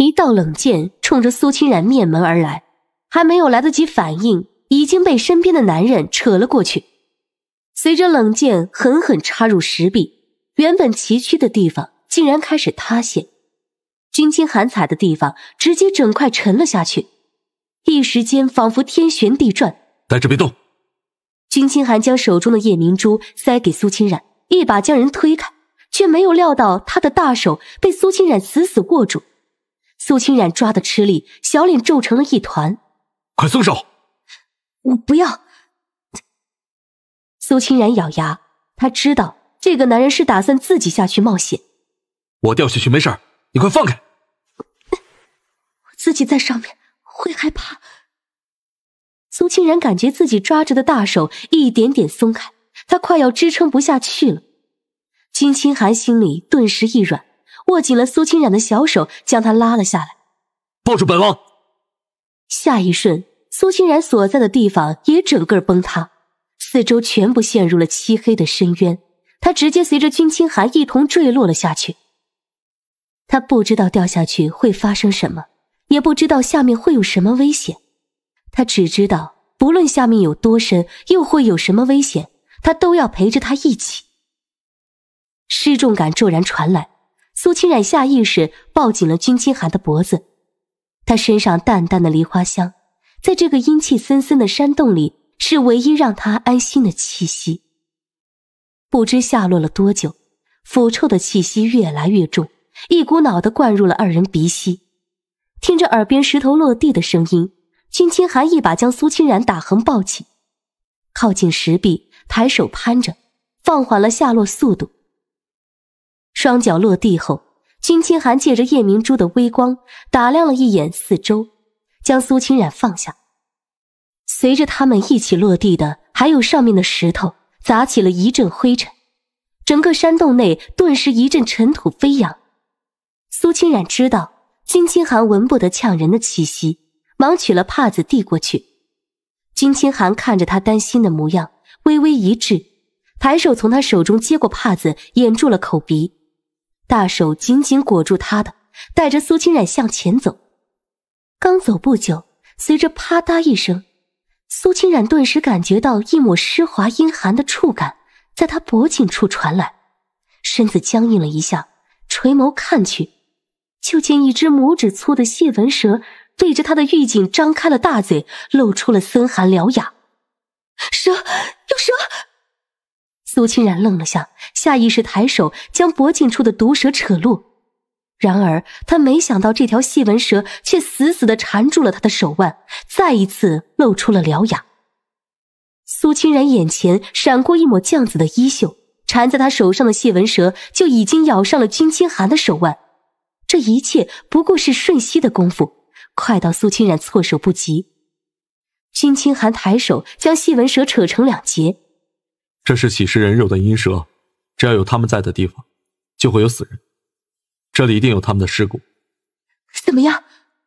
一道冷箭冲着苏清染面门而来，还没有来得及反应，已经被身边的男人扯了过去。随着冷箭狠狠插入石壁，原本崎岖的地方竟然开始塌陷，君清寒踩的地方直接整块沉了下去，一时间仿佛天旋地转。待着别动！君清寒将手中的夜明珠塞给苏清染，一把将人推开，却没有料到他的大手被苏清染死死握住。苏清染抓的吃力，小脸皱成了一团。快松手！我不要！苏清染咬牙，他知道这个男人是打算自己下去冒险。我掉下去没事你快放开！我自己在上面会害怕。苏清染感觉自己抓着的大手一点点松开，他快要支撑不下去了。金清寒心里顿时一软。握紧了苏清染的小手，将她拉了下来，抱住本王。下一瞬，苏清染所在的地方也整个崩塌，四周全部陷入了漆黑的深渊，他直接随着君清寒一同坠落了下去。他不知道掉下去会发生什么，也不知道下面会有什么危险，他只知道，不论下面有多深，又会有什么危险，他都要陪着他一起。失重感骤然传来。苏清染下意识抱紧了君清寒的脖子，他身上淡淡的梨花香，在这个阴气森森的山洞里是唯一让他安心的气息。不知下落了多久，腐臭的气息越来越重，一股脑的灌入了二人鼻息。听着耳边石头落地的声音，君清寒一把将苏清染打横抱起，靠近石壁，抬手攀着，放缓了下落速度。双脚落地后，金清寒借着夜明珠的微光打量了一眼四周，将苏清染放下。随着他们一起落地的，还有上面的石头，砸起了一阵灰尘，整个山洞内顿时一阵尘土飞扬。苏清染知道金清寒闻不得呛人的气息，忙取了帕子递过去。金清寒看着他担心的模样，微微一滞，抬手从他手中接过帕子，掩住了口鼻。大手紧紧裹住他的，带着苏清染向前走。刚走不久，随着啪嗒一声，苏清染顿时感觉到一抹湿滑阴寒的触感在他脖颈处传来，身子僵硬了一下，垂眸看去，就见一只拇指粗的细纹蛇对着他的玉颈张开了大嘴，露出了森寒獠牙。蛇，有蛇！苏清然愣了下，下意识抬手将脖颈处的毒蛇扯落，然而他没想到这条细纹蛇却死死地缠住了他的手腕，再一次露出了獠牙。苏清然眼前闪过一抹绛紫的衣袖，缠在他手上的细纹蛇就已经咬上了君清寒的手腕，这一切不过是瞬息的功夫，快到苏清然措手不及。君清寒抬手将细纹蛇扯成两截。这是喜食人肉的阴蛇，只要有他们在的地方，就会有死人。这里一定有他们的尸骨。怎么样？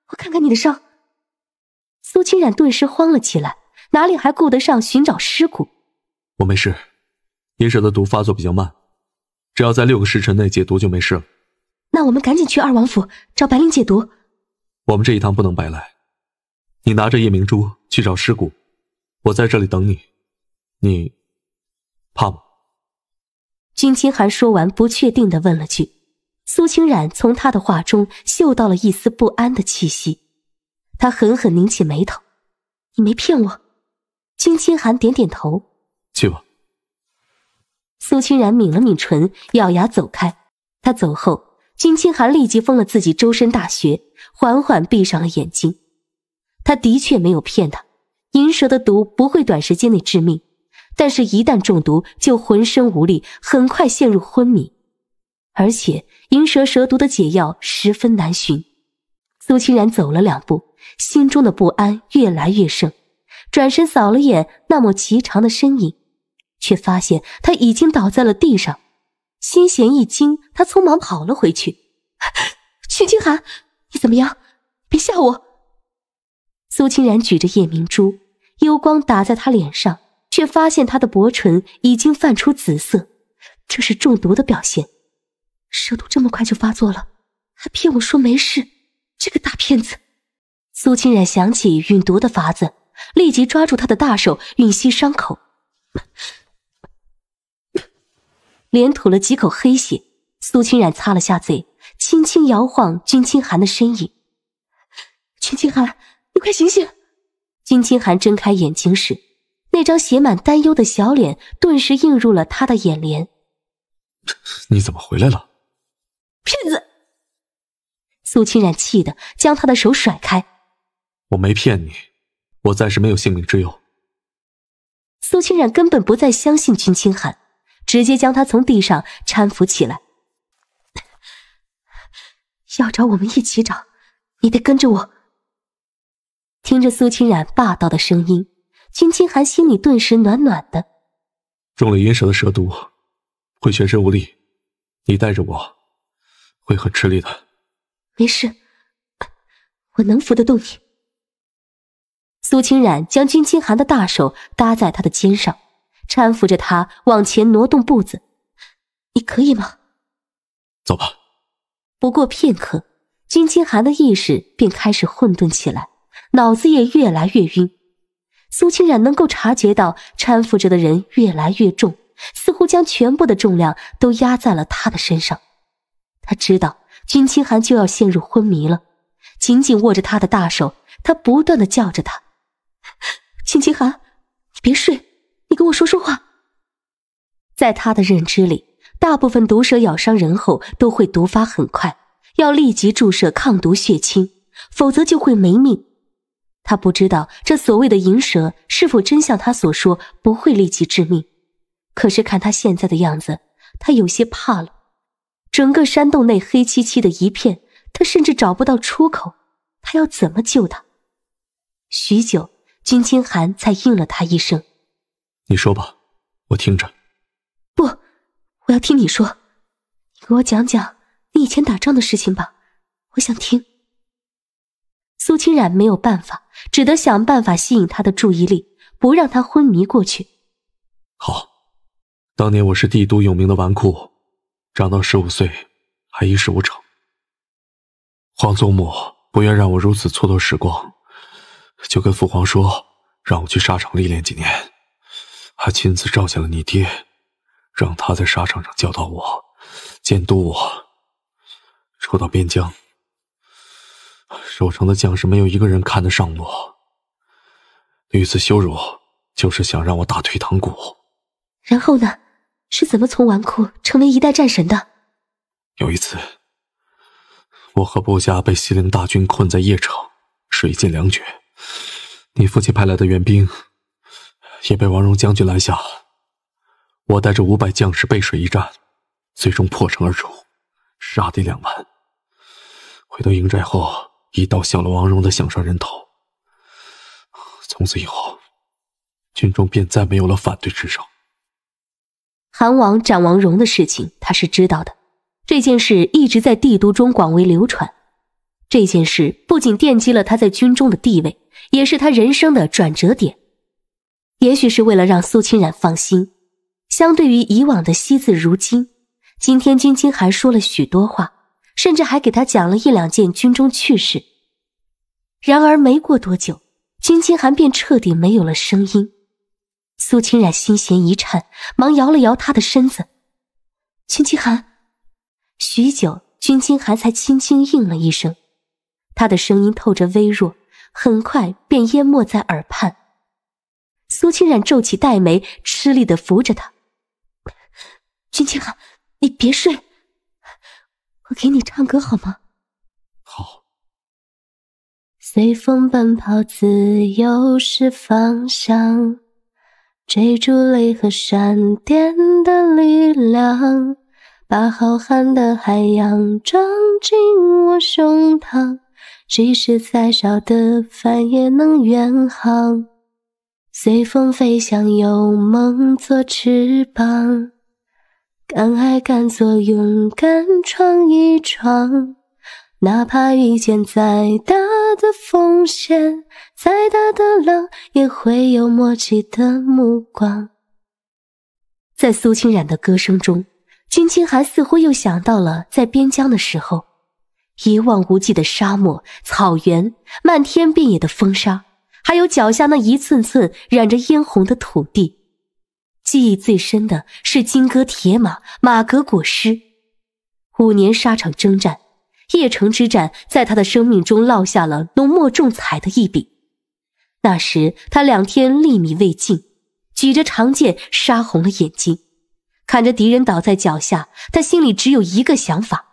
我看看你的伤。苏清染顿时慌了起来，哪里还顾得上寻找尸骨？我没事，阴蛇的毒发作比较慢，只要在六个时辰内解毒就没事了。那我们赶紧去二王府找白灵解毒。我们这一趟不能白来，你拿着夜明珠去找尸骨，我在这里等你。你。怕吗？君清寒说完，不确定的问了句。苏清染从他的话中嗅到了一丝不安的气息，他狠狠拧起眉头：“你没骗我。”君清寒点点头：“去吧。”苏清染抿了抿唇，咬牙走开。他走后，君清寒立即封了自己周身大穴，缓缓闭上了眼睛。他的确没有骗他，银蛇的毒不会短时间内致命。但是，一旦中毒，就浑身无力，很快陷入昏迷。而且，银蛇蛇毒的解药十分难寻。苏清然走了两步，心中的不安越来越盛，转身扫了眼那抹颀长的身影，却发现他已经倒在了地上。心弦一惊，他匆忙跑了回去。秦清寒，你怎么样？别吓我！苏清然举着夜明珠，幽光打在他脸上。却发现他的薄唇已经泛出紫色，这是中毒的表现。蛇毒这么快就发作了，还骗我说没事，这个大骗子！苏清染想起运毒的法子，立即抓住他的大手，吮吸伤口，连吐了几口黑血。苏清染擦了下嘴，轻轻摇晃君清寒的身影：“君清寒，你快醒醒！”君清寒睁开眼睛时。那张写满担忧的小脸顿时映入了他的眼帘。你怎么回来了？骗子！苏清染气得将他的手甩开。我没骗你，我暂时没有性命之忧。苏清染根本不再相信君清寒，直接将他从地上搀扶起来。要找我们一起找，你得跟着我。听着苏清染霸道的声音。君清寒心里顿时暖暖的。中了银蛇的蛇毒，会全身无力，你带着我，会很吃力的。没事，我能扶得动你。苏清染将君清寒的大手搭在他的肩上，搀扶着他往前挪动步子。你可以吗？走吧。不过片刻，君清寒的意识便开始混沌起来，脑子也越来越晕。苏清染能够察觉到搀扶着的人越来越重，似乎将全部的重量都压在了他的身上。他知道君清寒就要陷入昏迷了，紧紧握着他的大手，他不断的叫着他：“君 清寒，你别睡，你跟我说说话。”在他的认知里，大部分毒蛇咬伤人后都会毒发很快，要立即注射抗毒血清，否则就会没命。他不知道这所谓的银蛇是否真像他所说不会立即致命，可是看他现在的样子，他有些怕了。整个山洞内黑漆漆的一片，他甚至找不到出口。他要怎么救他？许久，君清寒才应了他一声：“你说吧，我听着。”“不，我要听你说。你给我讲讲你以前打仗的事情吧，我想听。”苏清染没有办法，只得想办法吸引他的注意力，不让他昏迷过去。好，当年我是帝都有名的纨绔，长到十五岁还一事无成。皇祖母不愿让我如此蹉跎时光，就跟父皇说，让我去沙场历练几年，还亲自召见了你爹，让他在沙场上教导我，监督我，抽到边疆。守城的将士没有一个人看得上我，屡次羞辱就是想让我打退堂鼓。然后呢？是怎么从纨绔成为一代战神的？有一次，我和部下被西陵大军困在邺城，水尽粮绝。你父亲派来的援兵也被王荣将军拦下。我带着五百将士背水一战，最终破城而出，杀敌两万。回到营寨后。一刀削了王荣的项上人头，从此以后，军中便再没有了反对之声。韩王斩王荣的事情，他是知道的。这件事一直在帝都中广为流传。这件事不仅奠基了他在军中的地位，也是他人生的转折点。也许是为了让苏清染放心，相对于以往的惜字如金，今天君清还说了许多话。甚至还给他讲了一两件军中趣事。然而没过多久，君清寒便彻底没有了声音。苏清染心弦一颤，忙摇了摇他的身子。君清寒，许久，君清寒才轻轻应了一声。他的声音透着微弱，很快便淹没在耳畔。苏清染皱起黛眉，吃力地扶着他。君清寒，你别睡。我给你唱歌好吗？好。随风奔跑，自由是方向；追逐雷和闪电的力量，把浩瀚的海洋装进我胸膛。即使再少的帆，也能远航。随风飞翔，有梦做翅膀。敢爱敢做，勇敢闯一闯，哪怕遇见再大的风险，再大的浪，也会有默契的目光。在苏清染的歌声中，金清寒似乎又想到了在边疆的时候，一望无际的沙漠、草原，漫天遍野的风沙，还有脚下那一寸寸染着殷红的土地。记忆最深的是金戈铁马，马革裹尸。五年沙场征战，邺城之战在他的生命中烙下了浓墨重彩的一笔。那时他两天粒米未进，举着长剑杀红了眼睛，看着敌人倒在脚下，他心里只有一个想法：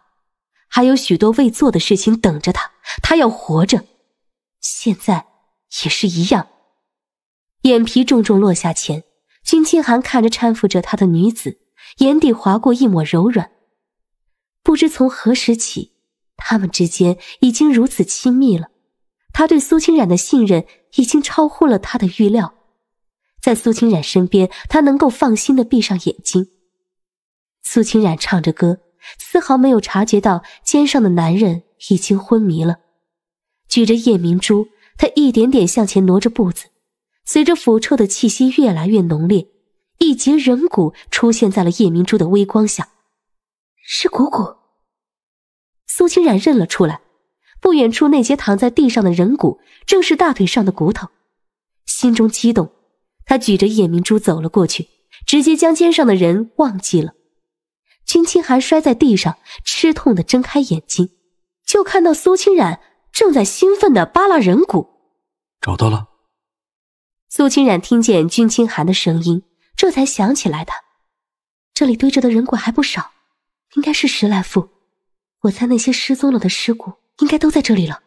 还有许多未做的事情等着他，他要活着。现在也是一样，眼皮重重落下前。君清寒看着搀扶着他的女子，眼底划过一抹柔软。不知从何时起，他们之间已经如此亲密了。他对苏清染的信任已经超乎了他的预料。在苏清染身边，他能够放心的闭上眼睛。苏清染唱着歌，丝毫没有察觉到肩上的男人已经昏迷了。举着夜明珠，他一点点向前挪着步子。随着腐臭的气息越来越浓烈，一截人骨出现在了夜明珠的微光下。是骨骨。苏清染认了出来。不远处那些躺在地上的人骨，正是大腿上的骨头。心中激动，他举着夜明珠走了过去，直接将肩上的人忘记了。君清寒摔在地上，吃痛的睁开眼睛，就看到苏清染正在兴奋的扒拉人骨。找到了。苏清染听见君清寒的声音，这才想起来的。这里堆着的人骨还不少，应该是十来副。我猜那些失踪了的尸骨应该都在这里了。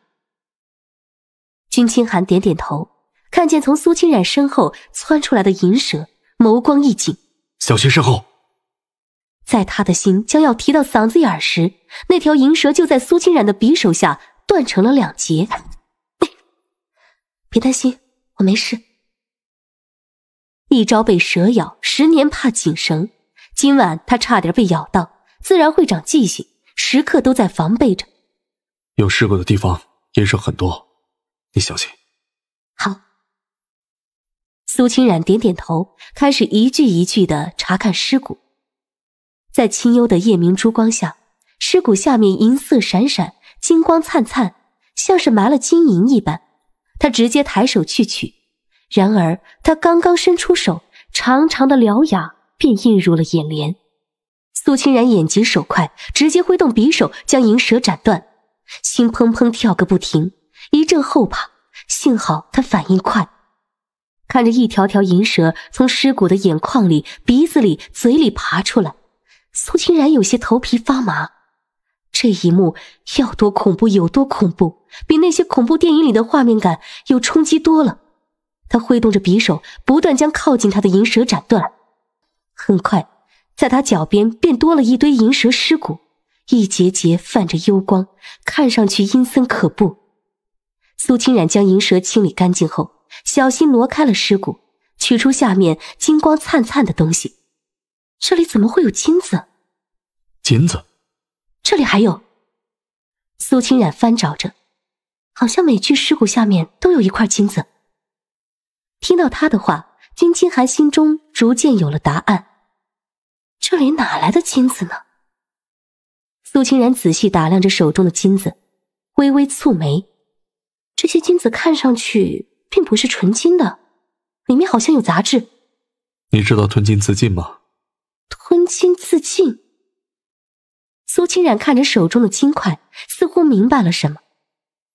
君清寒点点头，看见从苏清染身后窜出来的银蛇，眸光一紧：“小心身后！”在他的心将要提到嗓子眼儿时，那条银蛇就在苏清染的匕首下断成了两截。别担心，我没事。一朝被蛇咬，十年怕井绳。今晚他差点被咬到，自然会长记性，时刻都在防备着。有尸骨的地方，银蛇很多，你小心。好。苏清染点点头，开始一句一句的查看尸骨。在清幽的夜明珠光下，尸骨下面银色闪闪，金光灿灿，像是埋了金银一般。他直接抬手去取。然而，他刚刚伸出手，长长的獠牙便映入了眼帘。苏清然眼疾手快，直接挥动匕首将银蛇斩断，心砰砰跳个不停，一阵后怕。幸好他反应快，看着一条条银蛇从尸骨的眼眶里、鼻子里、嘴里爬出来，苏清然有些头皮发麻。这一幕要多恐怖有多恐怖，比那些恐怖电影里的画面感有冲击多了。他挥动着匕首，不断将靠近他的银蛇斩断。很快，在他脚边便多了一堆银蛇尸骨，一节节泛着幽光，看上去阴森可怖。苏清染将银蛇清理干净后，小心挪开了尸骨，取出下面金光灿灿的东西。这里怎么会有金子？金子？这里还有。苏清染翻找着，好像每具尸骨下面都有一块金子。听到他的话，君清寒心中逐渐有了答案。这里哪来的金子呢？苏清然仔细打量着手中的金子，微微蹙眉。这些金子看上去并不是纯金的，里面好像有杂质。你知道吞金自尽吗？吞金自尽。苏清然看着手中的金块，似乎明白了什么。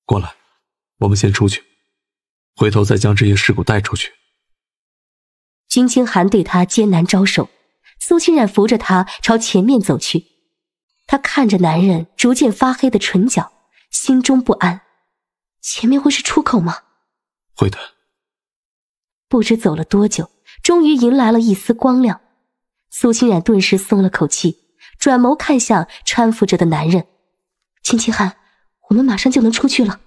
过来，我们先出去。回头再将这些尸骨带出去。君清寒对他艰难招手，苏清染扶着他朝前面走去。他看着男人逐渐发黑的唇角，心中不安。前面会是出口吗？会的。不知走了多久，终于迎来了一丝光亮。苏清染顿时松了口气，转眸看向搀扶着的男人。君清寒，我们马上就能出去了。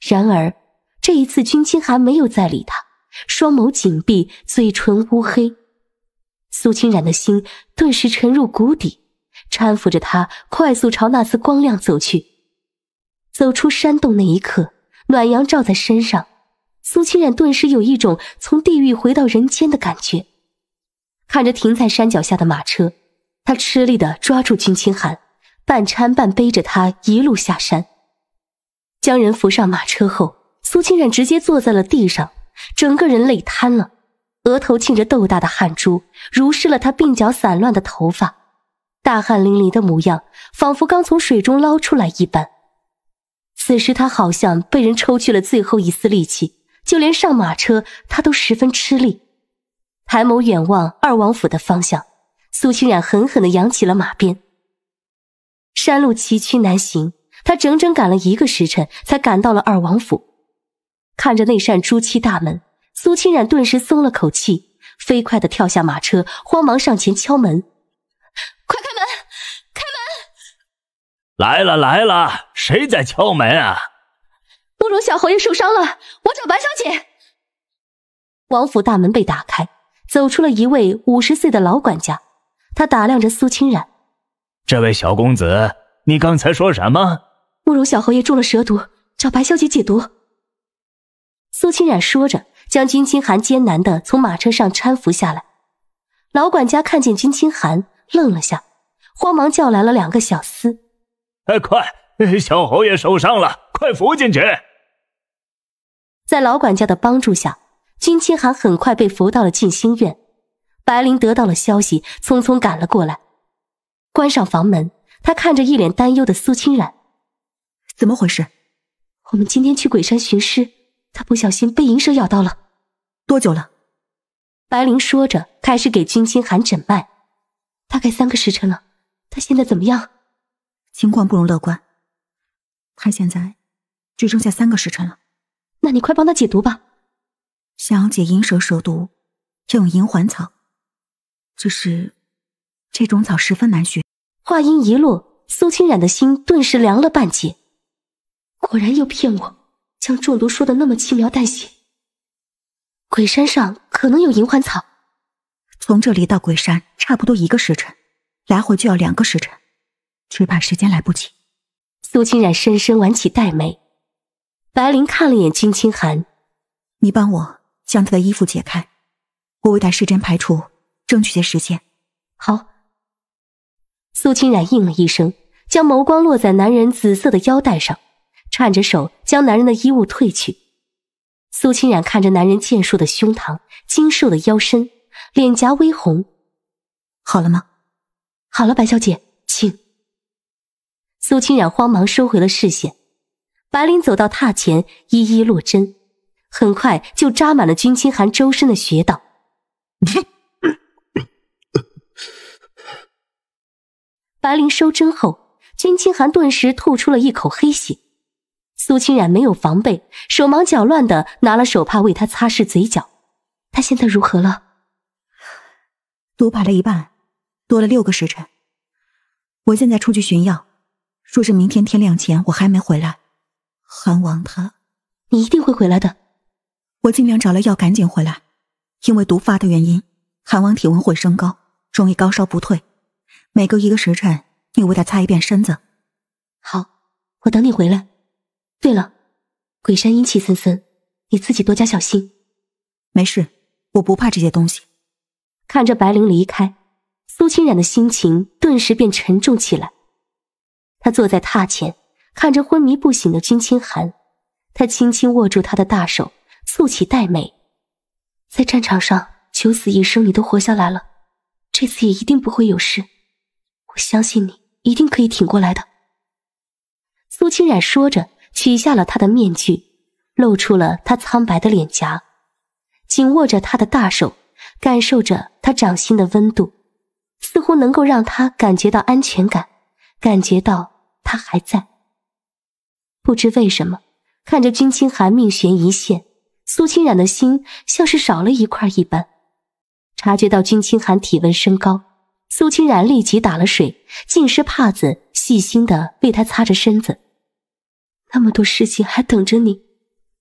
然而。这一次，君清寒没有再理他，双眸紧闭，嘴唇乌黑。苏清染的心顿时沉入谷底，搀扶着他快速朝那丝光亮走去。走出山洞那一刻，暖阳照在身上，苏清染顿时有一种从地狱回到人间的感觉。看着停在山脚下的马车，他吃力地抓住君清寒，半搀半背着他一路下山，将人扶上马车后。苏清染直接坐在了地上，整个人累瘫了，额头沁着豆大的汗珠，濡湿了她鬓角散乱的头发，大汗淋漓的模样，仿佛刚从水中捞出来一般。此时他好像被人抽去了最后一丝力气，就连上马车，他都十分吃力。抬眸远望二王府的方向，苏清染狠狠地扬起了马鞭。山路崎岖难行，他整整赶了一个时辰，才赶到了二王府。看着那扇朱漆大门，苏清染顿时松了口气，飞快的跳下马车，慌忙上前敲门：“快开门，开门！”来了来了，谁在敲门啊？慕容小侯爷受伤了，我找白小姐。王府大门被打开，走出了一位五十岁的老管家，他打量着苏清染：“这位小公子，你刚才说什么？”慕容小侯爷中了蛇毒，找白小姐解毒。苏清染说着，将君清寒艰难的从马车上搀扶下来。老管家看见君清寒，愣了下，慌忙叫来了两个小厮：“哎，快！小侯爷受伤了，快扶进去！”在老管家的帮助下，君清寒很快被扶到了静心院。白灵得到了消息，匆匆赶了过来，关上房门，他看着一脸担忧的苏清染：“怎么回事？我们今天去鬼山寻尸。”他不小心被银蛇咬到了，多久了？白灵说着，开始给君清寒诊脉。大概三个时辰了。他现在怎么样？情况不容乐观。他现在只剩下三个时辰了。那你快帮他解毒吧。想要解银蛇蛇毒，要用银环草。只是，这种草十分难寻。话音一落，苏清染的心顿时凉了半截。果然又骗我。将中毒说的那么轻描淡写，鬼山上可能有银环草。从这里到鬼山差不多一个时辰，来回就要两个时辰，只怕时间来不及。苏清染深深挽起黛眉，白灵看了眼金清寒，你帮我将他的衣服解开，我为他施针排除，争取些时间。好。苏清染应了一声，将眸光落在男人紫色的腰带上。颤着手将男人的衣物褪去，苏清染看着男人健硕的胸膛、精瘦的腰身，脸颊微红。好了吗？好了，白小姐，请。苏清染慌忙收回了视线。白灵走到榻前，一一落针，很快就扎满了君清寒周身的穴道。白灵收针后，君清寒顿时吐出了一口黑血。苏清染没有防备，手忙脚乱的拿了手帕为他擦拭嘴角。他现在如何了？毒排了一半，多了六个时辰。我现在出去寻药，若是明天天亮前我还没回来，韩王他，你一定会回来的。我尽量找了药，赶紧回来。因为毒发的原因，韩王体温会升高，容易高烧不退。每隔一个时辰，你为他擦一遍身子。好，我等你回来。对了，鬼山阴气森森，你自己多加小心。没事，我不怕这些东西。看着白灵离开，苏清染的心情顿时变沉重起来。她坐在榻前，看着昏迷不醒的君清寒，他轻轻握住他的大手，蹙起黛眉。在战场上九死一生，你都活下来了，这次也一定不会有事。我相信你一定可以挺过来的。苏清染说着。取下了他的面具，露出了他苍白的脸颊，紧握着他的大手，感受着他掌心的温度，似乎能够让他感觉到安全感，感觉到他还在。不知为什么，看着君清寒命悬一线，苏清染的心像是少了一块一般。察觉到君清寒体温升高，苏清染立即打了水，浸湿帕子，细心的为他擦着身子。那么多事情还等着你，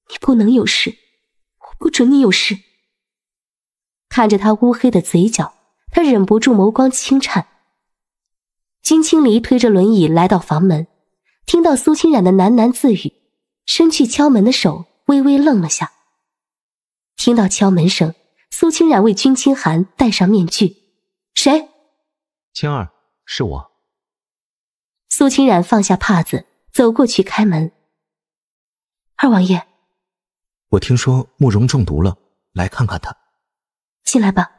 你不能有事，我不准你有事。看着他乌黑的嘴角，他忍不住眸光轻颤。君清离推着轮椅来到房门，听到苏清染的喃喃自语，伸去敲门的手微微愣了下。听到敲门声，苏清染为君清寒戴上面具：“谁？”“青儿，是我。”苏清染放下帕子，走过去开门。二王爷，我听说慕容中毒了，来看看他。进来吧。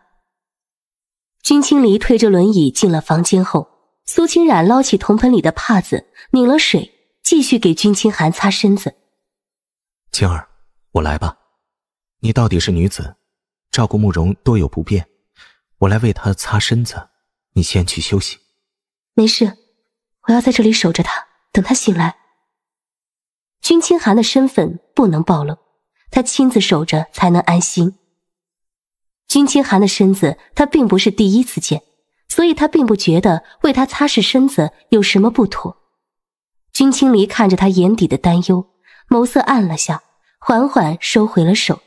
君清离推着轮椅进了房间后，苏清染捞起铜盆里的帕子，拧了水，继续给君清寒擦身子。青儿，我来吧。你到底是女子，照顾慕容多有不便，我来为他擦身子。你先去休息。没事，我要在这里守着他，等他醒来。君清寒的身份不能暴露，他亲自守着才能安心。君清寒的身子，他并不是第一次见，所以他并不觉得为他擦拭身子有什么不妥。君清离看着他眼底的担忧，眸色暗了下，缓缓收回了手。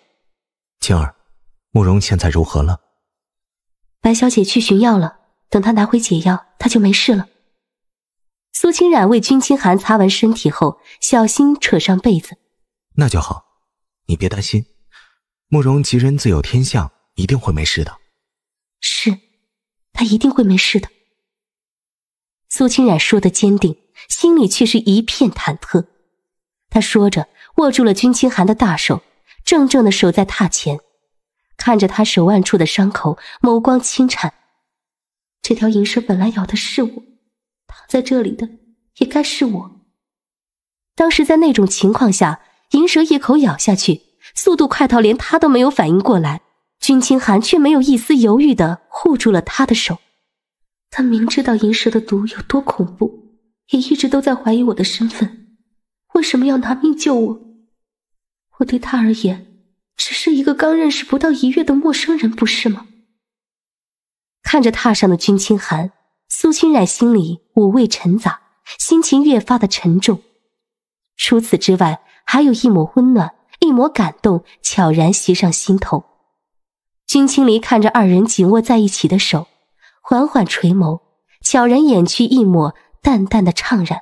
青儿，慕容现在如何了？白小姐去寻药了，等她拿回解药，她就没事了。苏清染为君清寒擦完身体后，小心扯上被子。那就好，你别担心，慕容吉人自有天相，一定会没事的。是，他一定会没事的。苏清染说的坚定，心里却是一片忐忑。她说着，握住了君清寒的大手，怔怔的守在榻前，看着他手腕处的伤口，眸光轻颤。这条银蛇本来咬的是我。在这里的也该是我。当时在那种情况下，银蛇一口咬下去，速度快到连他都没有反应过来，君清寒却没有一丝犹豫的护住了他的手。他明知道银蛇的毒有多恐怖，也一直都在怀疑我的身份，为什么要拿命救我？我对他而言，只是一个刚认识不到一月的陌生人，不是吗？看着榻上的君清寒。苏清染心里五味陈杂，心情越发的沉重。除此之外，还有一抹温暖，一抹感动悄然袭上心头。君清离看着二人紧握在一起的手，缓缓垂眸，悄然掩去一抹淡淡的怅然。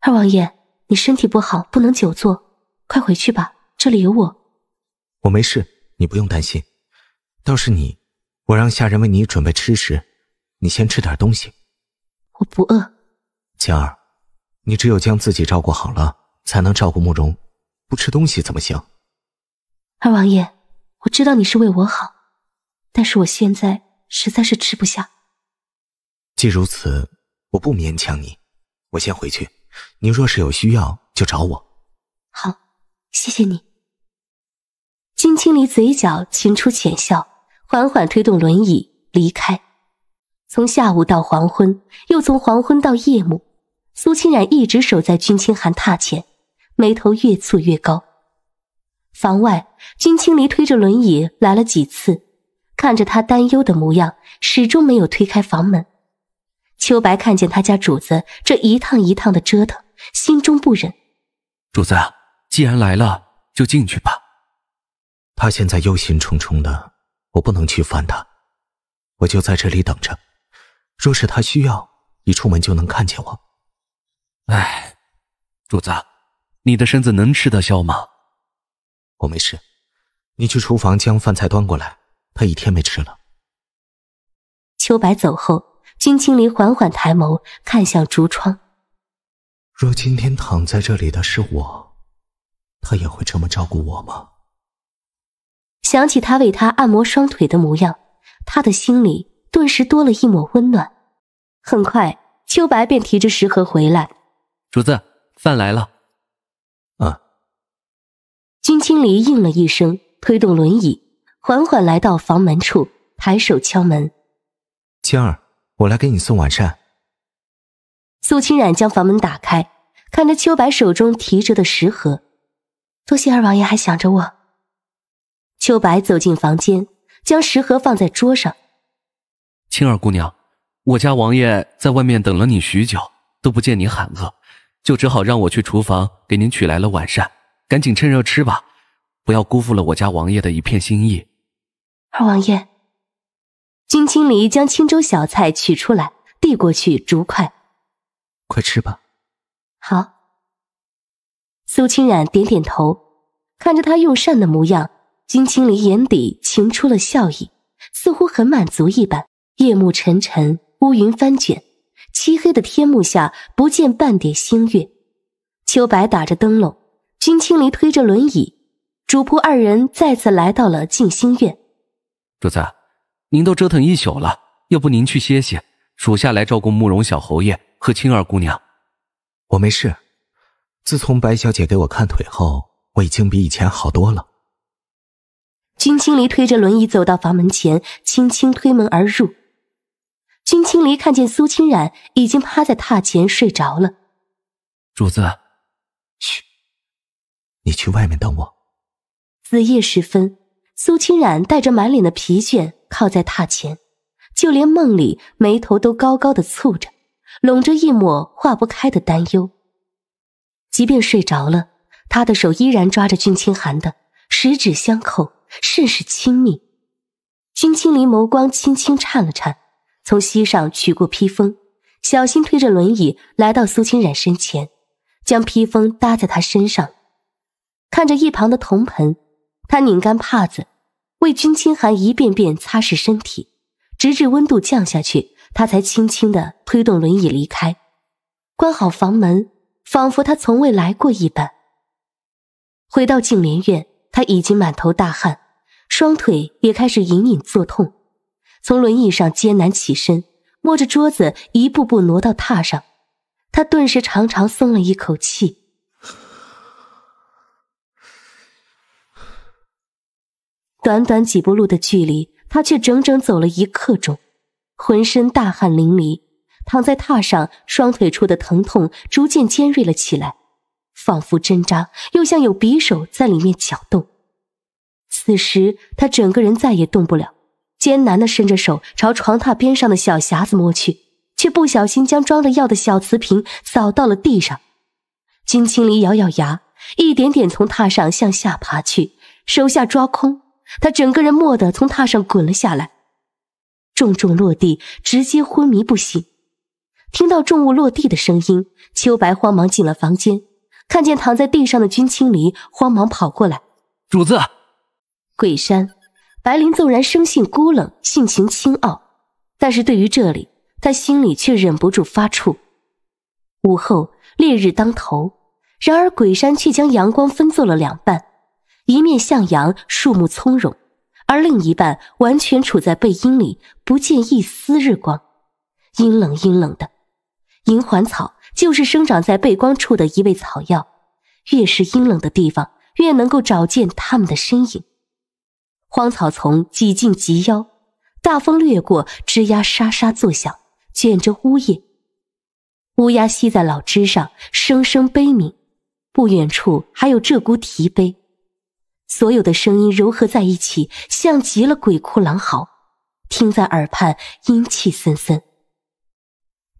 二王爷，你身体不好，不能久坐，快回去吧，这里有我。我没事，你不用担心。倒是你，我让下人为你准备吃食。你先吃点东西，我不饿。晴儿，你只有将自己照顾好了，才能照顾慕容。不吃东西怎么行？二王爷，我知道你是为我好，但是我现在实在是吃不下。既如此，我不勉强你，我先回去。你若是有需要，就找我。好，谢谢你。金青离嘴角噙出浅笑，缓缓推动轮椅离开。从下午到黄昏，又从黄昏到夜幕，苏清染一直守在君清寒榻前，眉头越蹙越高。房外，君清离推着轮椅来了几次，看着他担忧的模样，始终没有推开房门。秋白看见他家主子这一趟一趟的折腾，心中不忍。主子，既然来了，就进去吧。他现在忧心忡忡的，我不能去烦他，我就在这里等着。若是他需要，一出门就能看见我。哎，主子，你的身子能吃得消吗？我没事，你去厨房将饭菜端过来。他一天没吃了。秋白走后，君清离缓缓抬眸，看向竹窗。若今天躺在这里的是我，他也会这么照顾我吗？想起他为他按摩双腿的模样，他的心里顿时多了一抹温暖。很快，秋白便提着食盒回来。主子，饭来了。啊。君清离应了一声，推动轮椅，缓缓来到房门处，抬手敲门。青儿，我来给你送晚膳。苏清染将房门打开，看着秋白手中提着的食盒，多谢二王爷还想着我。秋白走进房间，将食盒放在桌上。青儿姑娘。我家王爷在外面等了你许久，都不见你喊饿，就只好让我去厨房给您取来了晚膳，赶紧趁热吃吧，不要辜负了我家王爷的一片心意。二王爷，金青离将青粥小菜取出来递过去，竹筷，快吃吧。好。苏清染点点头，看着他用膳的模样，金青离眼底噙出了笑意，似乎很满足一般。夜幕沉沉。乌云翻卷，漆黑的天幕下不见半点星月。秋白打着灯笼，君清离推着轮椅，主仆二人再次来到了静心院。主子，您都折腾一宿了，要不您去歇歇，属下来照顾慕容小侯爷和青儿姑娘。我没事，自从白小姐给我看腿后，我已经比以前好多了。君清离推着轮椅走到房门前，轻轻推门而入。君清离看见苏清染已经趴在榻前睡着了，主子，嘘，你去外面等我。子夜时分，苏清染带着满脸的疲倦靠在榻前，就连梦里眉头都高高的蹙着，拢着一抹化不开的担忧。即便睡着了，他的手依然抓着君清寒的，十指相扣，甚是亲密。君清离眸光轻轻颤了颤。从膝上取过披风，小心推着轮椅来到苏清染身前，将披风搭在她身上。看着一旁的铜盆，他拧干帕子，为君清寒一遍遍擦拭身体，直至温度降下去，他才轻轻的推动轮椅离开，关好房门，仿佛他从未来过一般。回到静莲院，他已经满头大汗，双腿也开始隐隐作痛。从轮椅上艰难起身，摸着桌子一步步挪到榻上，他顿时长长松了一口气。短短几步路的距离，他却整整走了一刻钟，浑身大汗淋漓，躺在榻上，双腿处的疼痛逐渐尖锐了起来，仿佛针扎，又像有匕首在里面搅动。此时，他整个人再也动不了。艰难地伸着手朝床榻边上的小匣子摸去，却不小心将装着药的小瓷瓶扫到了地上。君青离咬咬牙，一点点从榻上向下爬去，手下抓空，他整个人蓦地从榻上滚了下来，重重落地，直接昏迷不醒。听到重物落地的声音，秋白慌忙进了房间，看见躺在地上的君青离，慌忙跑过来：“主子，桂山。”白灵纵然生性孤冷，性情清傲，但是对于这里，他心里却忍不住发怵。午后烈日当头，然而鬼山却将阳光分作了两半，一面向阳，树木葱茏；而另一半完全处在背阴里，不见一丝日光，阴冷阴冷的。银环草就是生长在背光处的一味草药，越是阴冷的地方，越能够找见它们的身影。荒草丛几近及腰，大风掠过，枝丫沙沙作响，卷着乌叶。乌鸦栖在老枝上，声声悲鸣。不远处还有鹧鸪啼悲，所有的声音柔合在一起，像极了鬼哭狼嚎，听在耳畔，阴气森森。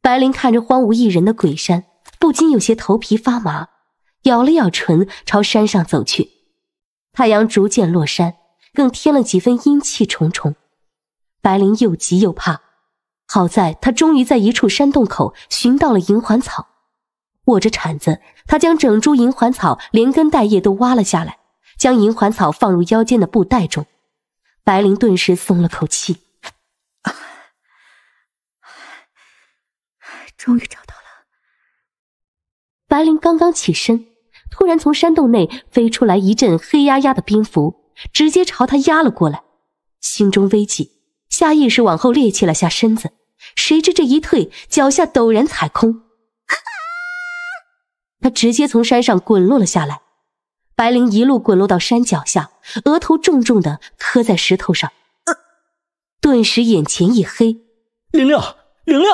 白灵看着荒无一人的鬼山，不禁有些头皮发麻，咬了咬唇，朝山上走去。太阳逐渐落山。更添了几分阴气重重。白灵又急又怕，好在她终于在一处山洞口寻到了银环草。握着铲子，她将整株银环草连根带叶都挖了下来，将银环草放入腰间的布袋中。白灵顿时松了口气，终于找到了。白灵刚刚起身，突然从山洞内飞出来一阵黑压压的蝙蝠。直接朝他压了过来，心中危急，下意识往后趔趄了下身子，谁知这一退，脚下陡然踩空，他直接从山上滚落了下来。白灵一路滚落到山脚下，额头重重的磕在石头上，顿时眼前一黑。灵灵，灵灵！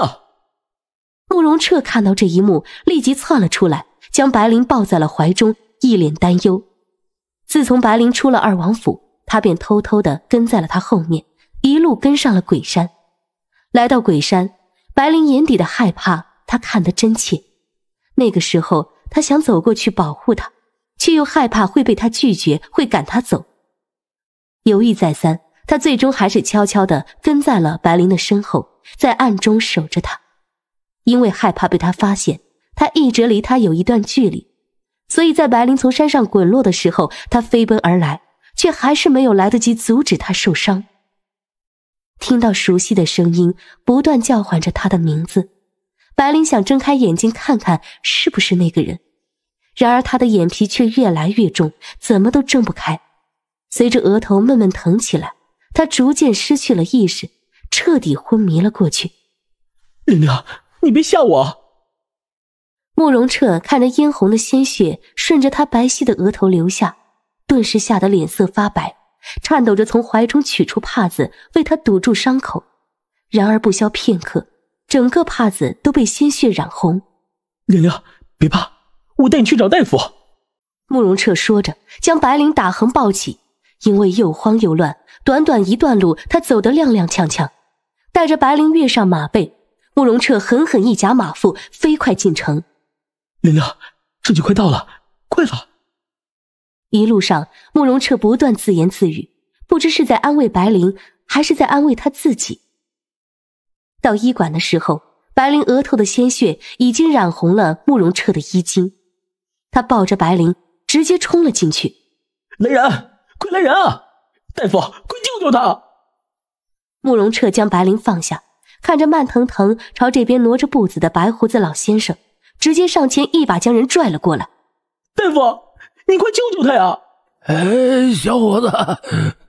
慕容彻看到这一幕，立即窜了出来，将白灵抱在了怀中，一脸担忧。自从白灵出了二王府，他便偷偷的跟在了他后面，一路跟上了鬼山。来到鬼山，白灵眼底的害怕，他看得真切。那个时候，他想走过去保护她，却又害怕会被她拒绝，会赶他走。犹豫再三，他最终还是悄悄的跟在了白灵的身后，在暗中守着她。因为害怕被她发现，他一直离她有一段距离。所以在白灵从山上滚落的时候，他飞奔而来，却还是没有来得及阻止他受伤。听到熟悉的声音，不断叫唤着他的名字，白灵想睁开眼睛看看是不是那个人，然而他的眼皮却越来越重，怎么都睁不开。随着额头慢慢疼起来，他逐渐失去了意识，彻底昏迷了过去。灵娘，你别吓我。慕容彻看着殷红的鲜血顺着他白皙的额头流下，顿时吓得脸色发白，颤抖着从怀中取出帕子为他堵住伤口。然而不消片刻，整个帕子都被鲜血染红。玲玲，别怕，我带你去找大夫。慕容彻说着，将白灵打横抱起，因为又慌又乱，短短一段路他走得踉踉跄跄，带着白灵跃上马背，慕容彻狠狠一夹马腹，飞快进城。玲玲，这就快到了，快了！一路上，慕容彻不断自言自语，不知是在安慰白灵，还是在安慰他自己。到医馆的时候，白灵额头的鲜血已经染红了慕容彻的衣襟。他抱着白灵，直接冲了进去。来人，快来人啊！大夫，快救救他！慕容彻将白灵放下，看着慢腾腾朝这边挪着步子的白胡子老先生。直接上前一把将人拽了过来，大夫，你快救救他呀！哎，小伙子，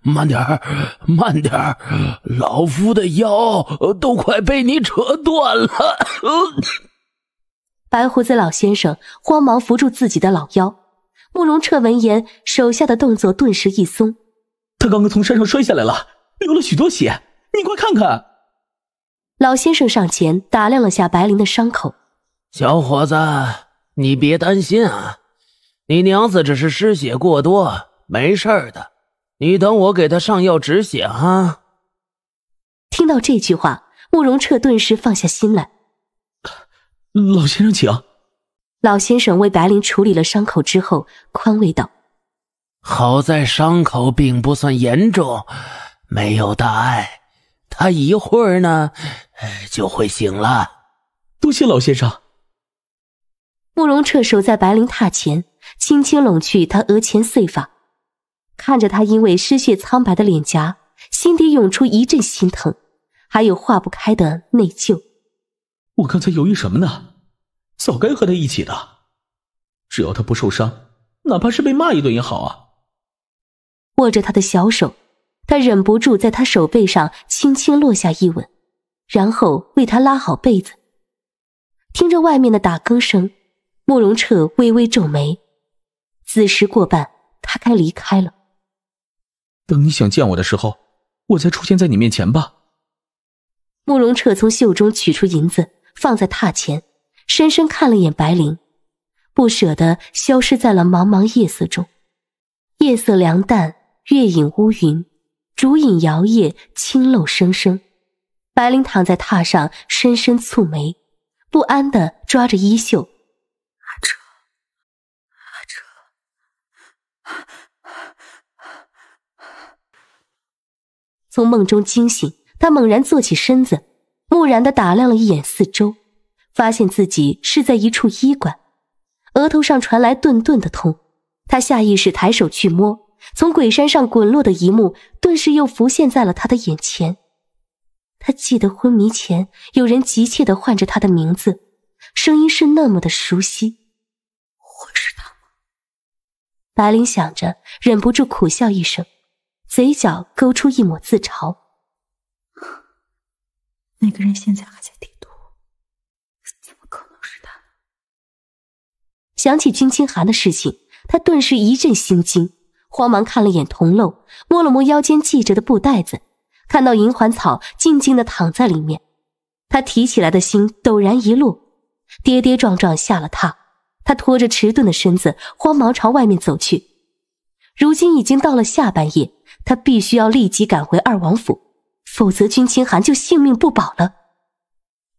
慢点儿，慢点儿，老夫的腰都快被你扯断了。白胡子老先生慌忙扶住自己的老腰。慕容彻闻言，手下的动作顿时一松。他刚刚从山上摔下来了，流了许多血，你快看看。老先生上前打量了下白灵的伤口。小伙子，你别担心啊！你娘子只是失血过多，没事的。你等我给她上药止血啊！听到这句话，慕容彻顿时放下心来。老先生，请。老先生为白灵处理了伤口之后，宽慰道：“好在伤口并不算严重，没有大碍。她一会儿呢，就会醒了。”多谢老先生。慕容彻守在白灵榻前，轻轻拢去她额前碎发，看着她因为失血苍白的脸颊，心底涌出一阵心疼，还有化不开的内疚。我刚才犹豫什么呢？早该和他一起的。只要他不受伤，哪怕是被骂一顿也好啊。握着他的小手，他忍不住在他手背上轻轻落下一吻，然后为他拉好被子，听着外面的打更声。慕容彻微微皱眉，子时过半，他该离开了。等你想见我的时候，我才出现在你面前吧。慕容彻从袖中取出银子，放在榻前，深深看了眼白灵，不舍得消失在了茫茫夜色中。夜色凉淡，月影乌云，烛影摇曳，清漏声声。白灵躺在榻上，深深蹙眉，不安的抓着衣袖。从梦中惊醒，他猛然坐起身子，木然地打量了一眼四周，发现自己是在一处医馆。额头上传来顿顿的痛，他下意识抬手去摸，从鬼山上滚落的一幕顿时又浮现在了他的眼前。他记得昏迷前，有人急切地唤着他的名字，声音是那么的熟悉。白灵想着，忍不住苦笑一声，嘴角勾出一抹自嘲。那个人现在还在帝都，怎么可能是他？想起君清寒的事情，他顿时一阵心惊，慌忙看了眼铜漏，摸了摸腰间系着的布袋子，看到银环草静静的躺在里面，他提起来的心陡然一落，跌跌撞撞下了榻。他拖着迟钝的身子，慌忙朝外面走去。如今已经到了下半夜，他必须要立即赶回二王府，否则君清寒就性命不保了。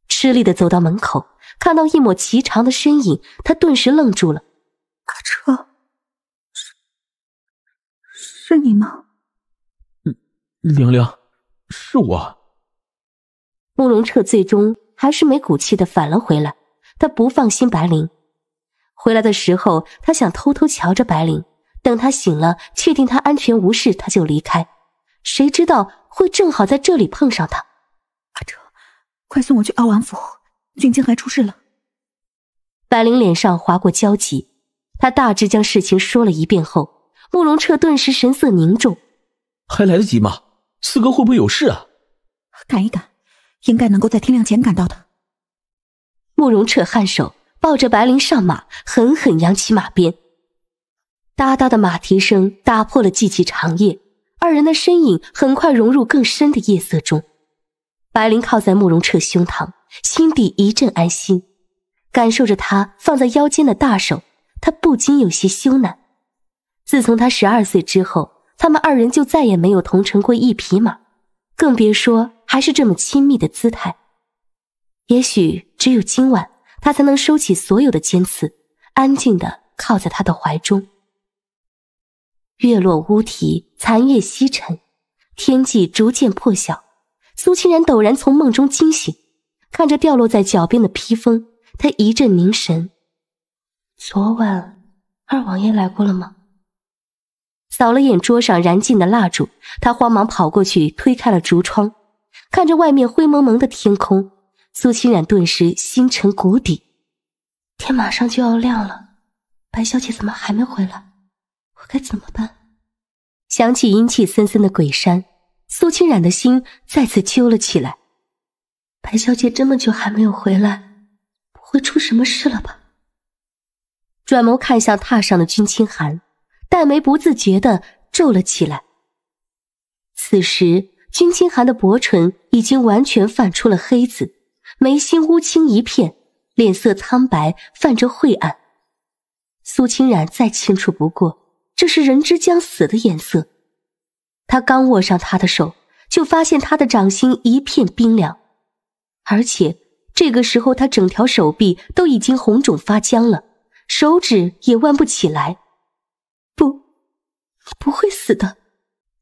吃力的走到门口，看到一抹颀长的身影，他顿时愣住了：“阿彻，是，是你吗？”“嗯，玲玲，是我。”慕容彻最终还是没骨气的返了回来。他不放心白灵。回来的时候，他想偷偷瞧着白灵，等他醒了，确定他安全无事，他就离开。谁知道会正好在这里碰上他？阿彻，快送我去阿王府，俊清还出事了。白灵脸上划过焦急，他大致将事情说了一遍后，慕容彻顿时神色凝重。还来得及吗？四哥会不会有事啊？赶一赶，应该能够在天亮前赶到的。慕容彻颔首。抱着白灵上马，狠狠扬起马鞭，哒哒的马蹄声打破了寂寂长夜。二人的身影很快融入更深的夜色中。白灵靠在慕容彻胸膛，心底一阵安心，感受着他放在腰间的大手，她不禁有些羞赧。自从他十二岁之后，他们二人就再也没有同乘过一匹马，更别说还是这么亲密的姿态。也许只有今晚。他才能收起所有的尖刺，安静的靠在他的怀中。月落乌啼，残月西沉，天际逐渐破晓。苏清然陡然从梦中惊醒，看着掉落在脚边的披风，他一阵凝神。昨晚二王爷来过了吗？扫了眼桌上燃尽的蜡烛，他慌忙跑过去推开了竹窗，看着外面灰蒙蒙的天空。苏清染顿时心沉谷底，天马上就要亮了，白小姐怎么还没回来？我该怎么办？想起阴气森森的鬼山，苏清染的心再次揪了起来。白小姐这么久还没有回来，不会出什么事了吧？转眸看向榻上的君清寒，黛眉不自觉的皱了起来。此时，君清寒的薄唇已经完全泛出了黑紫。眉心乌青一片，脸色苍白，泛着晦暗。苏清染再清楚不过，这是人之将死的颜色。她刚握上他的手，就发现他的掌心一片冰凉，而且这个时候，他整条手臂都已经红肿发僵了，手指也弯不起来。不，不会死的。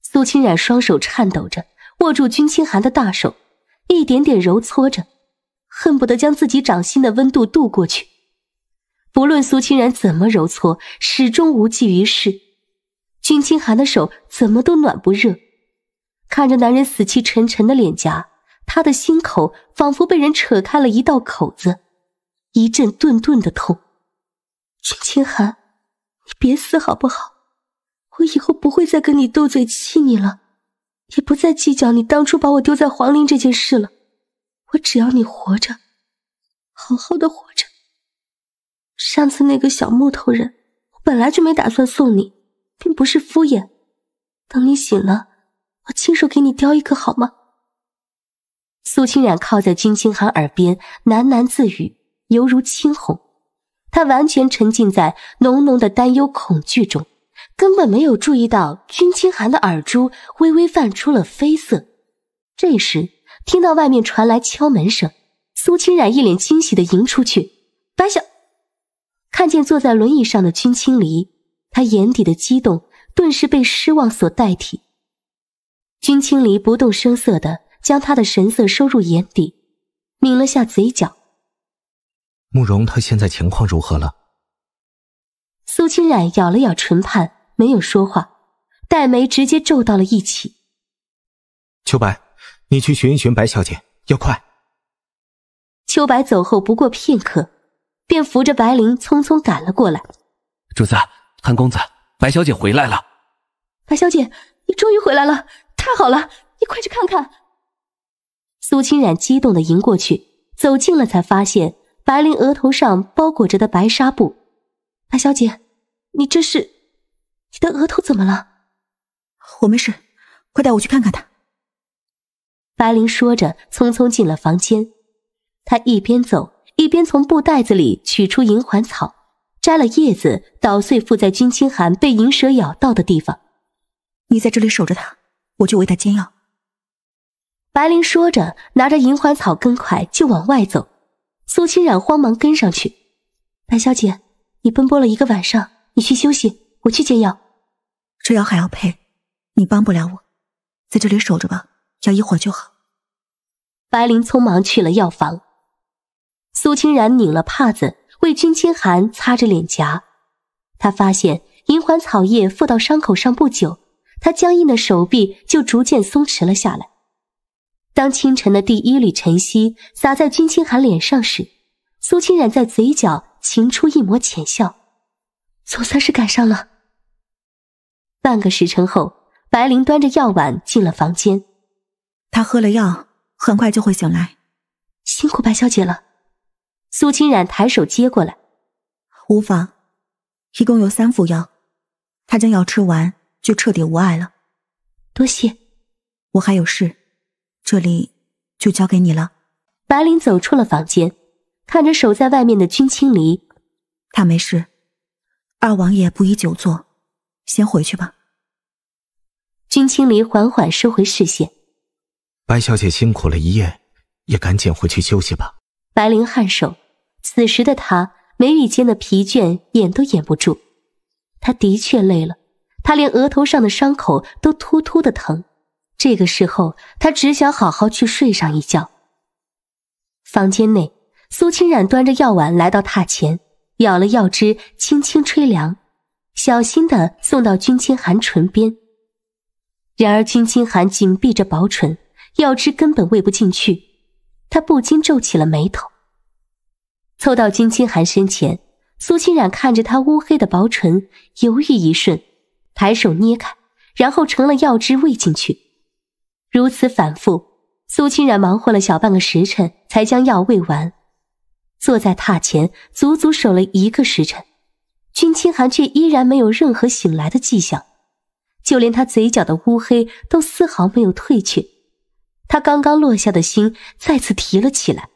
苏清染双手颤抖着握住君清寒的大手，一点点揉搓着。恨不得将自己掌心的温度渡过去，不论苏清然怎么揉搓，始终无济于事。君清寒的手怎么都暖不热，看着男人死气沉沉的脸颊，他的心口仿佛被人扯开了一道口子，一阵顿顿的痛。君清寒，你别死好不好？我以后不会再跟你斗嘴气你了，也不再计较你当初把我丢在皇陵这件事了。我只要你活着，好好的活着。上次那个小木头人，我本来就没打算送你，并不是敷衍。等你醒了，我亲手给你雕一个，好吗？苏清染靠在君清寒耳边喃喃自语，犹如轻鸿。她完全沉浸在浓浓的担忧恐惧中，根本没有注意到君清寒的耳珠微微泛出了绯色。这时。听到外面传来敲门声，苏清染一脸惊喜的迎出去。白小看见坐在轮椅上的君清离，他眼底的激动顿时被失望所代替。君清离不动声色的将他的神色收入眼底，抿了下嘴角。慕容他现在情况如何了？苏清染咬了咬唇畔，没有说话，黛眉直接皱到了一起。秋白。你去寻一寻白小姐，要快。秋白走后不过片刻，便扶着白灵匆匆赶了过来。主子，韩公子，白小姐回来了。白小姐，你终于回来了，太好了！你快去看看。苏清染激动的迎过去，走近了才发现白灵额头上包裹着的白纱布。白小姐，你这是，你的额头怎么了？我没事，快带我去看看她。白灵说着，匆匆进了房间。她一边走，一边从布袋子里取出银环草，摘了叶子捣碎，敷在君清寒被银蛇咬到的地方。你在这里守着他，我去为他煎药。白灵说着，拿着银环草根块就往外走。苏清染慌忙跟上去：“白小姐，你奔波了一个晚上，你去休息，我去煎药。这药还要配，你帮不了我，在这里守着吧。”要一会儿就好。白灵匆忙去了药房，苏清然拧了帕子为君清寒擦着脸颊。他发现银环草叶敷到伤口上不久，他僵硬的手臂就逐渐松弛了下来。当清晨的第一缕晨曦洒在君清寒脸上时，苏清然在嘴角噙出一抹浅笑。总算是赶上了。半个时辰后，白灵端着药碗进了房间。他喝了药，很快就会醒来。辛苦白小姐了。苏清染抬手接过来，无妨。一共有三副药，他将药吃完，就彻底无碍了。多谢，我还有事，这里就交给你了。白灵走出了房间，看着守在外面的君清离，他没事。二王爷不宜久坐，先回去吧。君清离缓缓收回视线。白小姐辛苦了一夜，也赶紧回去休息吧。白灵颔首，此时的她眉宇间的疲倦掩都掩不住，她的确累了，她连额头上的伤口都突突的疼。这个时候，她只想好好去睡上一觉。房间内，苏清染端着药碗来到榻前，舀了药汁，轻轻吹凉，小心的送到君清寒唇边。然而，君清寒紧闭着薄唇。药汁根本喂不进去，他不禁皱起了眉头，凑到君清寒身前。苏清染看着他乌黑的薄唇，犹豫一瞬，抬手捏开，然后盛了药汁喂进去。如此反复，苏清染忙活了小半个时辰，才将药喂完。坐在榻前，足足守了一个时辰，君清寒却依然没有任何醒来的迹象，就连他嘴角的乌黑都丝毫没有褪去。他刚刚落下的心再次提了起来。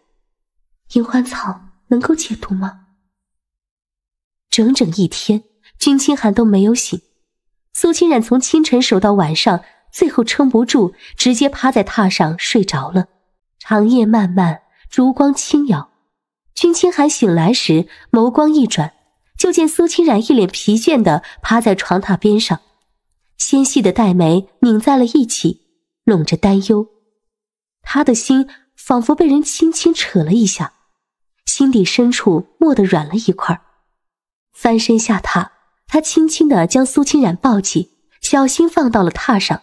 银环草能够解毒吗？整整一天，君清寒都没有醒。苏清染从清晨守到晚上，最后撑不住，直接趴在榻上睡着了。长夜漫漫，烛光轻摇。君清寒醒来时，眸光一转，就见苏清染一脸疲倦地趴在床榻边上，纤细的黛眉拧在了一起，拢着担忧。他的心仿佛被人轻轻扯了一下，心底深处蓦地软了一块。翻身下榻，他轻轻的将苏清染抱起，小心放到了榻上。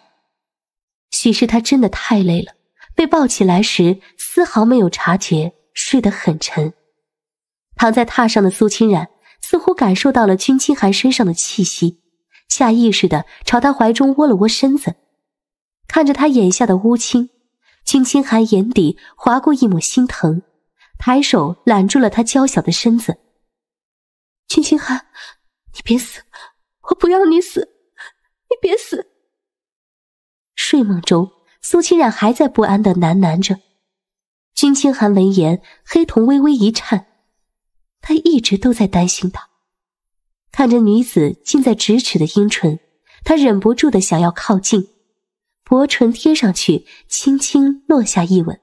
许是他真的太累了，被抱起来时丝毫没有察觉，睡得很沉。躺在榻上的苏清染似乎感受到了君清寒身上的气息，下意识的朝他怀中窝了窝身子，看着他眼下的乌青。君清寒眼底划过一抹心疼，抬手揽住了他娇小的身子。君清寒，你别死，我不要你死，你别死。睡梦中，苏清染还在不安的喃喃着。君清寒闻言，黑瞳微微一颤，他一直都在担心她。看着女子近在咫尺的阴唇，他忍不住的想要靠近。薄唇贴上去，轻轻落下一吻。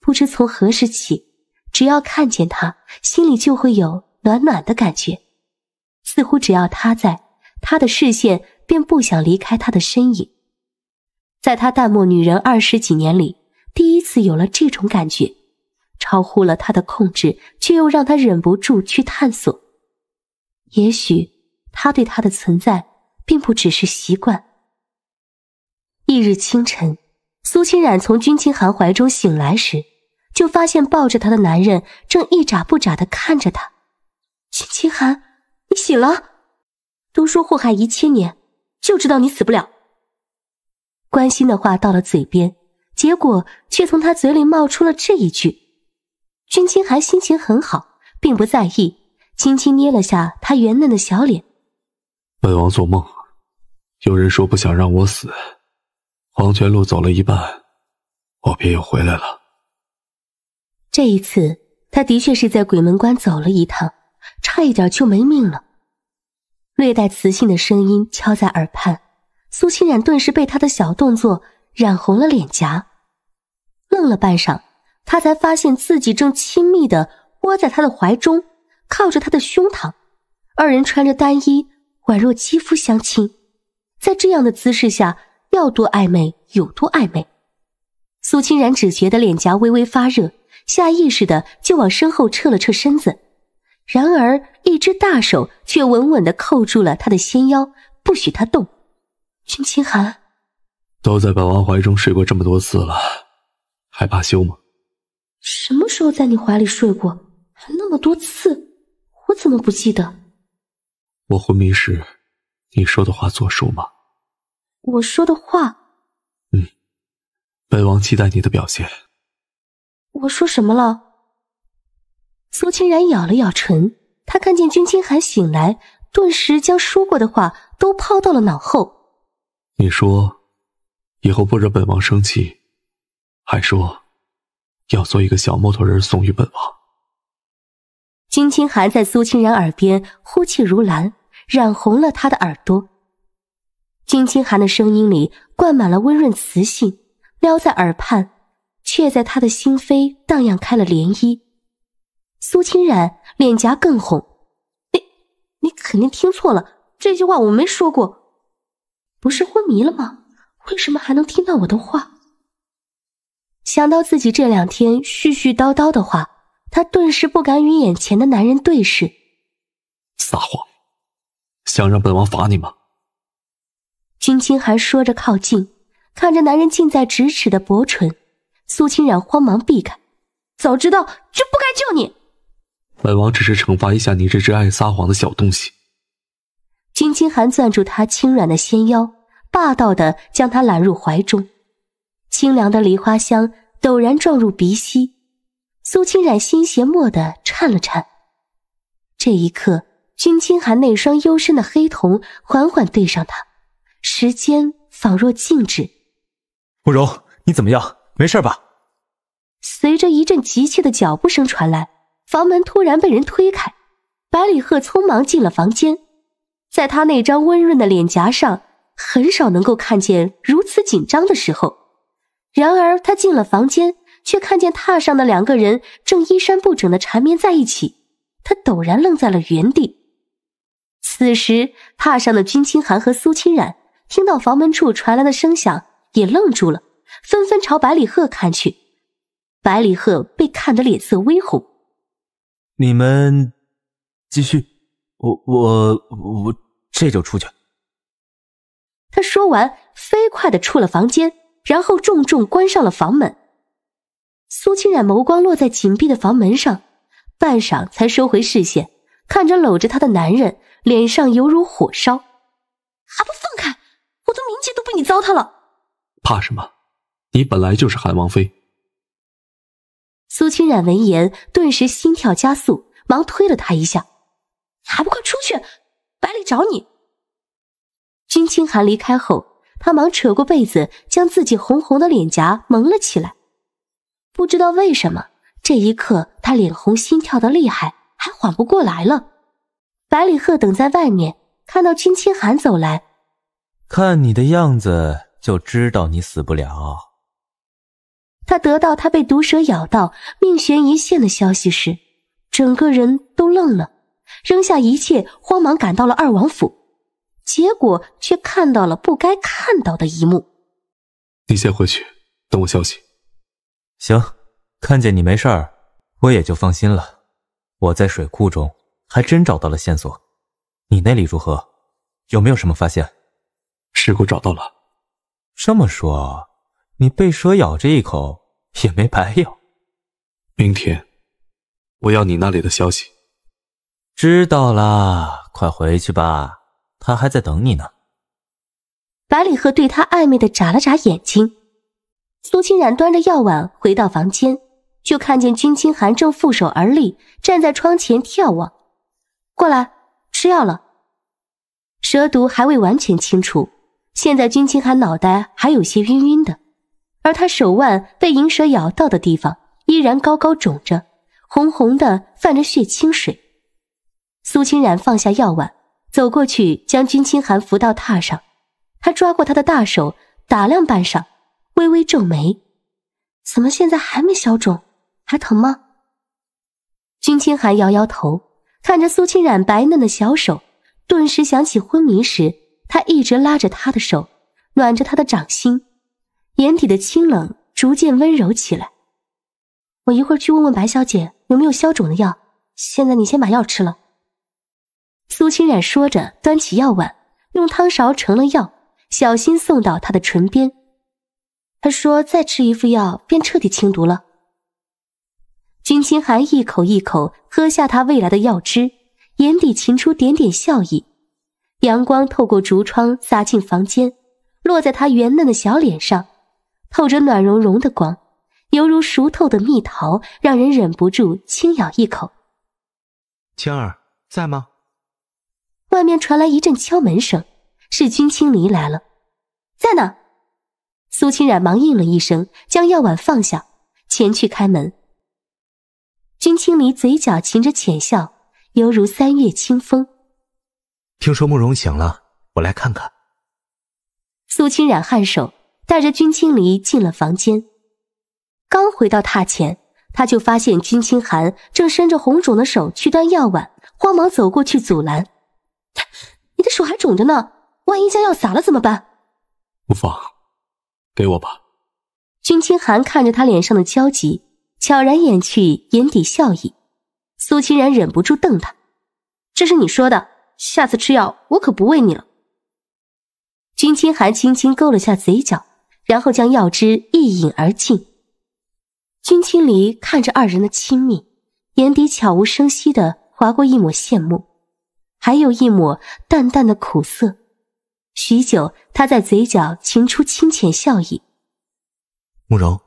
不知从何时起，只要看见他，心里就会有暖暖的感觉。似乎只要他在，他的视线便不想离开他的身影。在他淡漠女人二十几年里，第一次有了这种感觉，超乎了他的控制，却又让他忍不住去探索。也许他对他的存在，并不只是习惯。翌日清晨，苏清染从君清寒怀中醒来时，就发现抱着她的男人正一眨不眨的看着她。君清寒，你醒了？都说祸害一千年，就知道你死不了。关心的话到了嘴边，结果却从他嘴里冒出了这一句。君清寒心情很好，并不在意，轻轻捏了下他圆嫩的小脸。本王做梦，有人说不想让我死。黄泉路走了一半，我便又回来了。这一次，他的确是在鬼门关走了一趟，差一点就没命了。略带磁性的声音敲在耳畔，苏清染顿时被他的小动作染红了脸颊。愣了半晌，他才发现自己正亲密的窝在他的怀中，靠着他的胸膛，二人穿着单衣，宛若肌肤相亲。在这样的姿势下。要多暧昧有多暧昧，苏清然只觉得脸颊微微发热，下意识的就往身后撤了撤身子，然而一只大手却稳稳的扣住了他的纤腰，不许他动。君清寒，都在本王怀中睡过这么多次了，还罢休吗？什么时候在你怀里睡过？还那么多次？我怎么不记得？我昏迷时，你说的话作数吗？我说的话，嗯，本王期待你的表现。我说什么了？苏清然咬了咬唇，她看见君清寒醒来，顿时将说过的话都抛到了脑后。你说，以后不惹本王生气，还说要做一个小木头人送与本王。君清寒在苏清然耳边呼气如兰，染红了他的耳朵。金清寒的声音里灌满了温润磁性，撩在耳畔，却在他的心扉荡漾开了涟漪。苏清染脸颊更红，你你肯定听错了，这句话我没说过。不是昏迷了吗？为什么还能听到我的话？想到自己这两天絮絮叨叨的话，他顿时不敢与眼前的男人对视。撒谎，想让本王罚你吗？君清寒说着，靠近，看着男人近在咫尺的薄唇，苏清染慌忙避开。早知道就不该救你。本王只是惩罚一下你这只爱撒谎的小东西。君清寒攥住他轻软的纤腰，霸道的将他揽入怀中。清凉的梨花香陡然撞入鼻息，苏清染心弦默地颤了颤。这一刻，君清寒那双幽深的黑瞳缓缓对上他。时间仿若静止，慕容，你怎么样？没事吧？随着一阵急切的脚步声传来，房门突然被人推开，百里鹤匆忙进了房间。在他那张温润的脸颊上，很少能够看见如此紧张的时候。然而他进了房间，却看见榻上的两个人正衣衫不整的缠绵在一起。他陡然愣在了原地。此时，榻上的君清寒和苏清染。听到房门处传来的声响，也愣住了，纷纷朝百里鹤看去。百里鹤被看得脸色微红，你们继续，我我我这就出去。他说完，飞快的出了房间，然后重重关上了房门。苏清染眸光落在紧闭的房门上，半晌才收回视线，看着搂着她的男人，脸上犹如火烧，还不放！的名节都被你糟蹋了，怕什么？你本来就是韩王妃。苏清染闻言，顿时心跳加速，忙推了他一下：“还不快出去！百里找你。”君清寒离开后，他忙扯过被子，将自己红红的脸颊蒙了起来。不知道为什么，这一刻他脸红，心跳的厉害，还缓不过来了。百里鹤等在外面，看到君清寒走来。看你的样子，就知道你死不了。他得到他被毒蛇咬到，命悬一线的消息时，整个人都愣了，扔下一切，慌忙赶到了二王府，结果却看到了不该看到的一幕。你先回去，等我消息。行，看见你没事儿，我也就放心了。我在水库中还真找到了线索，你那里如何？有没有什么发现？尸骨找到了。这么说，你被蛇咬这一口也没白咬。明天我要你那里的消息。知道啦，快回去吧，他还在等你呢。百里赫对他暧昧的眨了眨眼睛。苏清染端着药碗回到房间，就看见君清寒正负手而立，站在窗前眺望。过来吃药了，蛇毒还未完全清除。现在君清寒脑袋还有些晕晕的，而他手腕被银蛇咬到的地方依然高高肿着，红红的泛着血清水。苏清染放下药碗，走过去将君清寒扶到榻上，他抓过他的大手，打量半晌，微微皱眉：“怎么现在还没消肿？还疼吗？”君清寒摇摇头，看着苏清染白嫩的小手，顿时想起昏迷时。他一直拉着他的手，暖着他的掌心，眼底的清冷逐渐温柔起来。我一会儿去问问白小姐有没有消肿的药，现在你先把药吃了。苏清染说着，端起药碗，用汤勺盛了药，小心送到他的唇边。他说：“再吃一副药，便彻底清毒了。”君清寒一口一口喝下他喂来的药汁，眼底噙出点点笑意。阳光透过竹窗洒进房间，落在他圆嫩的小脸上，透着暖融融的光，犹如熟透的蜜桃，让人忍不住轻咬一口。青儿在吗？外面传来一阵敲门声，是君清离来了。在呢。苏清染忙应了一声，将药碗放下，前去开门。君清离嘴角噙着浅笑，犹如三月清风。听说慕容醒了，我来看看。苏清染颔首，带着君清离进了房间。刚回到榻前，他就发现君清寒正伸着红肿的手去端药碗，慌忙走过去阻拦：“你的手还肿着呢，万一将药洒了怎么办？”“无妨，给我吧。”君清寒看着他脸上的焦急，悄然掩去眼底笑意。苏清染忍不住瞪他：“这是你说的。”下次吃药，我可不喂你了。君清寒轻轻勾了下嘴角，然后将药汁一饮而尽。君清离看着二人的亲密，眼底悄无声息的划过一抹羡慕，还有一抹淡淡的苦涩。许久，他在嘴角噙出清浅笑意。慕容，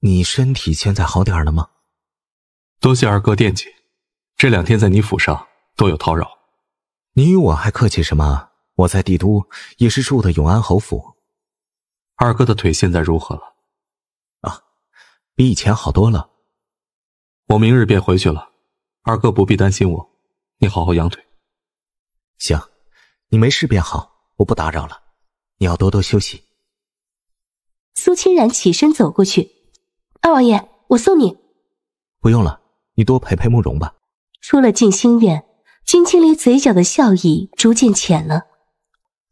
你身体现在好点了吗？多谢二哥惦记，这两天在你府上多有叨扰。你与我还客气什么？我在帝都也是住的永安侯府。二哥的腿现在如何了？啊，比以前好多了。我明日便回去了，二哥不必担心我。你好好养腿。行，你没事便好，我不打扰了。你要多多休息。苏清然起身走过去，二王爷，我送你。不用了，你多陪陪慕容吧。出了静心院。金青离嘴角的笑意逐渐浅了，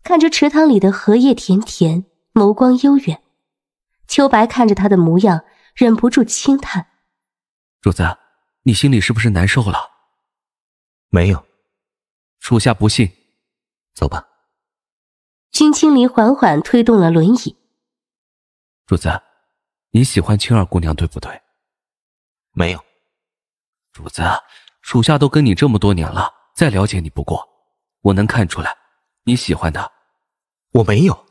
看着池塘里的荷叶田田，眸光悠远。秋白看着他的模样，忍不住轻叹：“主子，你心里是不是难受了？”“没有，属下不信。”“走吧。”金青离缓缓推动了轮椅。“主子，你喜欢青儿姑娘对不对？”“没有。”“主子，属下都跟你这么多年了。”再了解你不过，我能看出来，你喜欢他，我没有，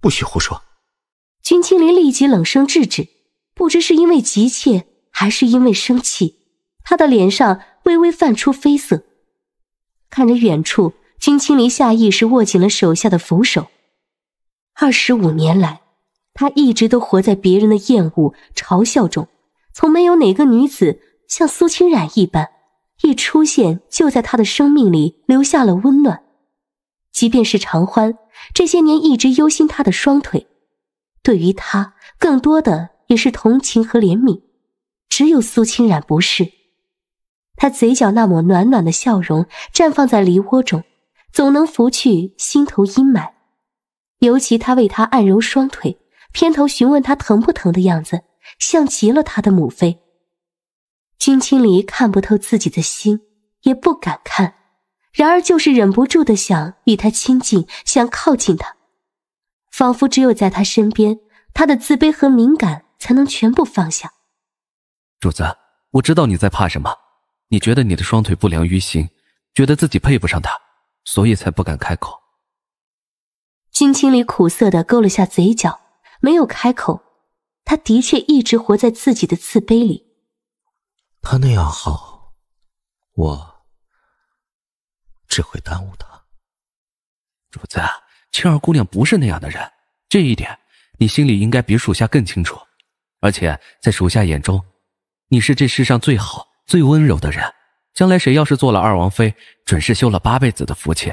不许胡说！君青林立即冷声制止，不知是因为急切还是因为生气，他的脸上微微泛出绯色，看着远处，君青林下意识握紧了手下的扶手。二十五年来，他一直都活在别人的厌恶嘲笑中，从没有哪个女子像苏清染一般。一出现，就在他的生命里留下了温暖。即便是常欢，这些年一直忧心他的双腿，对于他，更多的也是同情和怜悯。只有苏清染不是，他嘴角那抹暖暖的笑容绽放在梨窝中，总能拂去心头阴霾。尤其他为他按揉双腿，偏头询问他疼不疼的样子，像极了他的母妃。金青离看不透自己的心，也不敢看，然而就是忍不住的想与他亲近，想靠近他，仿佛只有在他身边，他的自卑和敏感才能全部放下。主子，我知道你在怕什么，你觉得你的双腿不良于行，觉得自己配不上他，所以才不敢开口。金青离苦涩的勾了下嘴角，没有开口。他的确一直活在自己的自卑里。他那样好，我只会耽误他。主子，青儿姑娘不是那样的人，这一点你心里应该比属下更清楚。而且在属下眼中，你是这世上最好、最温柔的人。将来谁要是做了二王妃，准是修了八辈子的福气。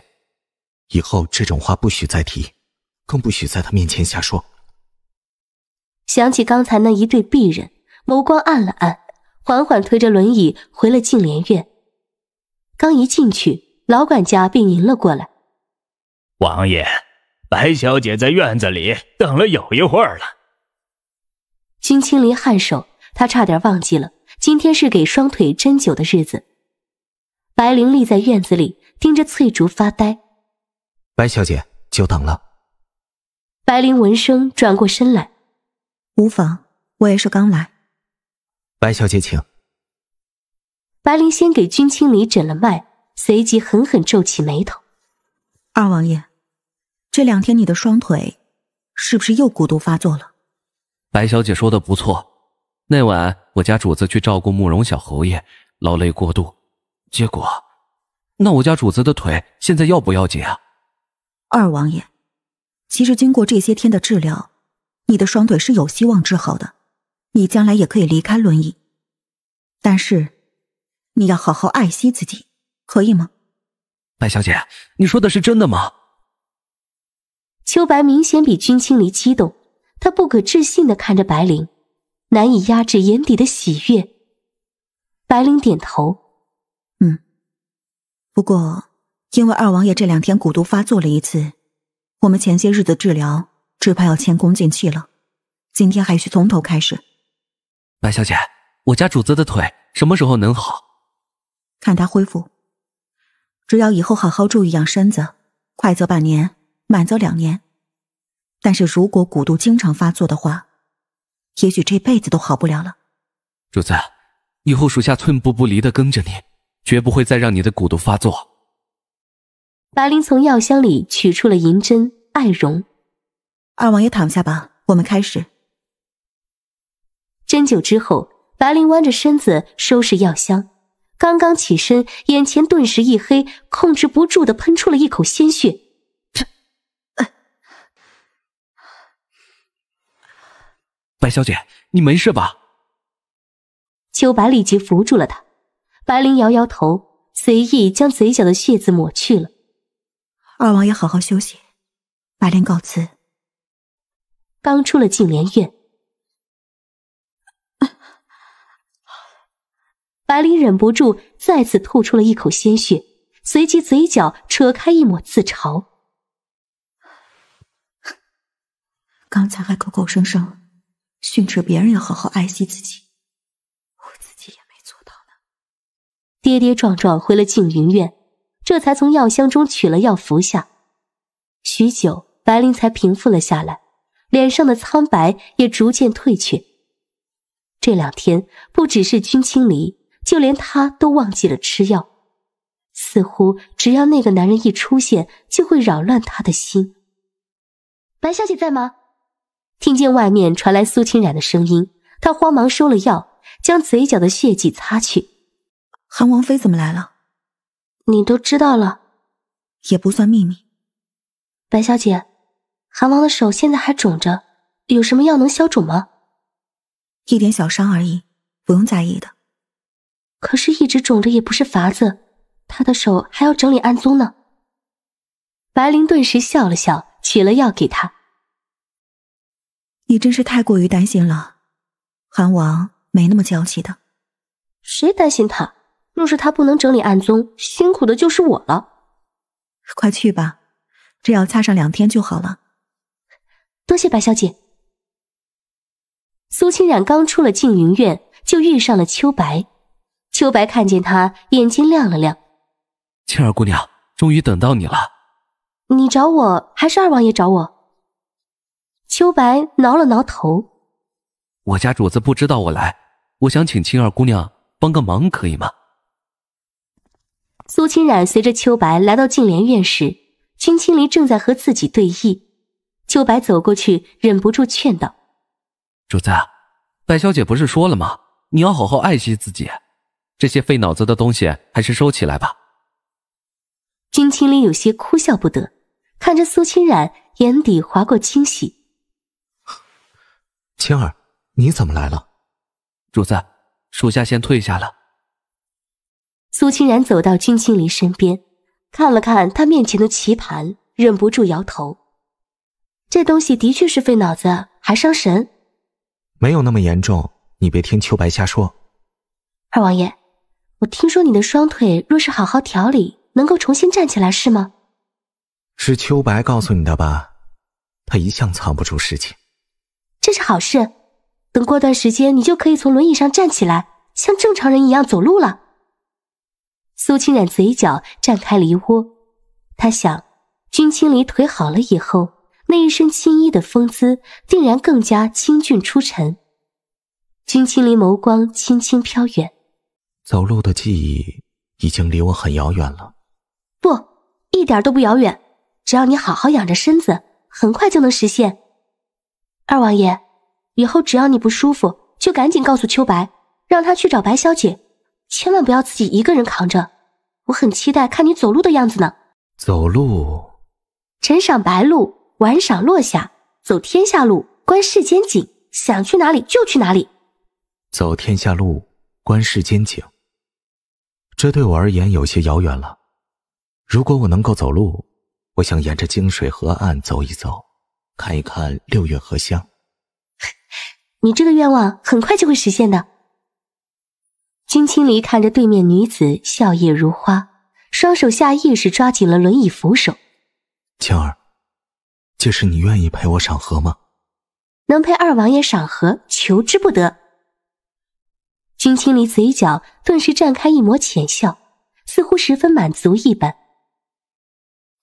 以后这种话不许再提，更不许在他面前瞎说。想起刚才那一对璧人，眸光暗了暗。缓缓推着轮椅回了静莲院，刚一进去，老管家便迎了过来。王爷，白小姐在院子里等了有一会儿了。金青离颔首，他差点忘记了今天是给双腿针灸的日子。白灵立在院子里，盯着翠竹发呆。白小姐久等了。白灵闻声转过身来，无妨，我也是刚来。白小姐，请。白灵仙给君清理诊了脉，随即狠狠皱起眉头。二王爷，这两天你的双腿是不是又孤独发作了？白小姐说的不错，那晚我家主子去照顾慕容小侯爷，劳累过度，结果那我家主子的腿现在要不要紧啊？二王爷，其实经过这些天的治疗，你的双腿是有希望治好的。你将来也可以离开轮椅，但是你要好好爱惜自己，可以吗？白小姐，你说的是真的吗？秋白明显比君清离激动，他不可置信的看着白灵，难以压制眼底的喜悦。白灵点头，嗯。不过，因为二王爷这两天蛊毒发作了一次，我们前些日子治疗只怕要前功尽弃了，今天还需从头开始。白小姐，我家主子的腿什么时候能好？看他恢复，只要以后好好注意养身子，快则半年，慢则两年。但是如果骨毒经常发作的话，也许这辈子都好不了了。主子，以后属下寸步不离的跟着你，绝不会再让你的骨毒发作。白灵从药箱里取出了银针艾绒，二王爷躺下吧，我们开始。针灸之后，白灵弯着身子收拾药箱，刚刚起身，眼前顿时一黑，控制不住的喷出了一口鲜血。白小姐，你没事吧？秋白立即扶住了他。白灵摇摇头，随意将嘴角的血渍抹去了。二王爷，好好休息。白灵告辞。刚出了静莲院。白灵忍不住再次吐出了一口鲜血，随即嘴角扯开一抹自嘲：“刚才还口口声声训斥别人要好好爱惜自己，我自己也没做到呢。”跌跌撞撞回了静云院，这才从药箱中取了药服下。许久，白灵才平复了下来，脸上的苍白也逐渐褪去。这两天不只是君清离。就连他都忘记了吃药，似乎只要那个男人一出现，就会扰乱他的心。白小姐在吗？听见外面传来苏清染的声音，他慌忙收了药，将嘴角的血迹擦去。韩王妃怎么来了？你都知道了，也不算秘密。白小姐，韩王的手现在还肿着，有什么药能消肿吗？一点小伤而已，不用在意的。可是，一直肿着也不是法子，他的手还要整理案宗呢。白灵顿时笑了笑，取了药给他：“你真是太过于担心了，韩王没那么娇气的。”“谁担心他？若是他不能整理案宗，辛苦的就是我了。”“快去吧，这要擦上两天就好了。”“多谢白小姐。”苏清染刚出了静云院，就遇上了秋白。秋白看见他，眼睛亮了亮。青儿姑娘，终于等到你了。你找我，还是二王爷找我？秋白挠了挠头。我家主子不知道我来，我想请青儿姑娘帮个忙，可以吗？苏清染随着秋白来到静莲院时，君清离正在和自己对弈。秋白走过去，忍不住劝道：“主子，白小姐不是说了吗？你要好好爱惜自己。”这些费脑子的东西还是收起来吧。君清林有些哭笑不得，看着苏清染，眼底划过惊喜。青儿，你怎么来了？主子，属下先退下了。苏清染走到君清林身边，看了看他面前的棋盘，忍不住摇头。这东西的确是费脑子，还伤神。没有那么严重，你别听秋白瞎说。二王爷。我听说你的双腿若是好好调理，能够重新站起来，是吗？是秋白告诉你的吧？他一向藏不住事情。这是好事，等过段时间，你就可以从轮椅上站起来，像正常人一样走路了。苏清染嘴角绽开梨涡，她想，君清离腿好了以后，那一身青衣的风姿定然更加清俊出尘。君清离眸光轻轻飘远。走路的记忆已经离我很遥远了，不，一点都不遥远。只要你好好养着身子，很快就能实现。二王爷，以后只要你不舒服，就赶紧告诉秋白，让他去找白小姐，千万不要自己一个人扛着。我很期待看你走路的样子呢。走路，晨赏白露，晚赏落霞，走天下路，观世间景，想去哪里就去哪里。走天下路，观世间景。这对我而言有些遥远了。如果我能够走路，我想沿着泾水河岸走一走，看一看六月荷香。你这个愿望很快就会实现的。君清离看着对面女子笑靥如花，双手下意识抓紧了轮椅扶手。青儿，这是你愿意陪我赏荷吗？能陪二王爷赏荷，求之不得。金清离嘴角顿时绽开一抹浅笑，似乎十分满足一般。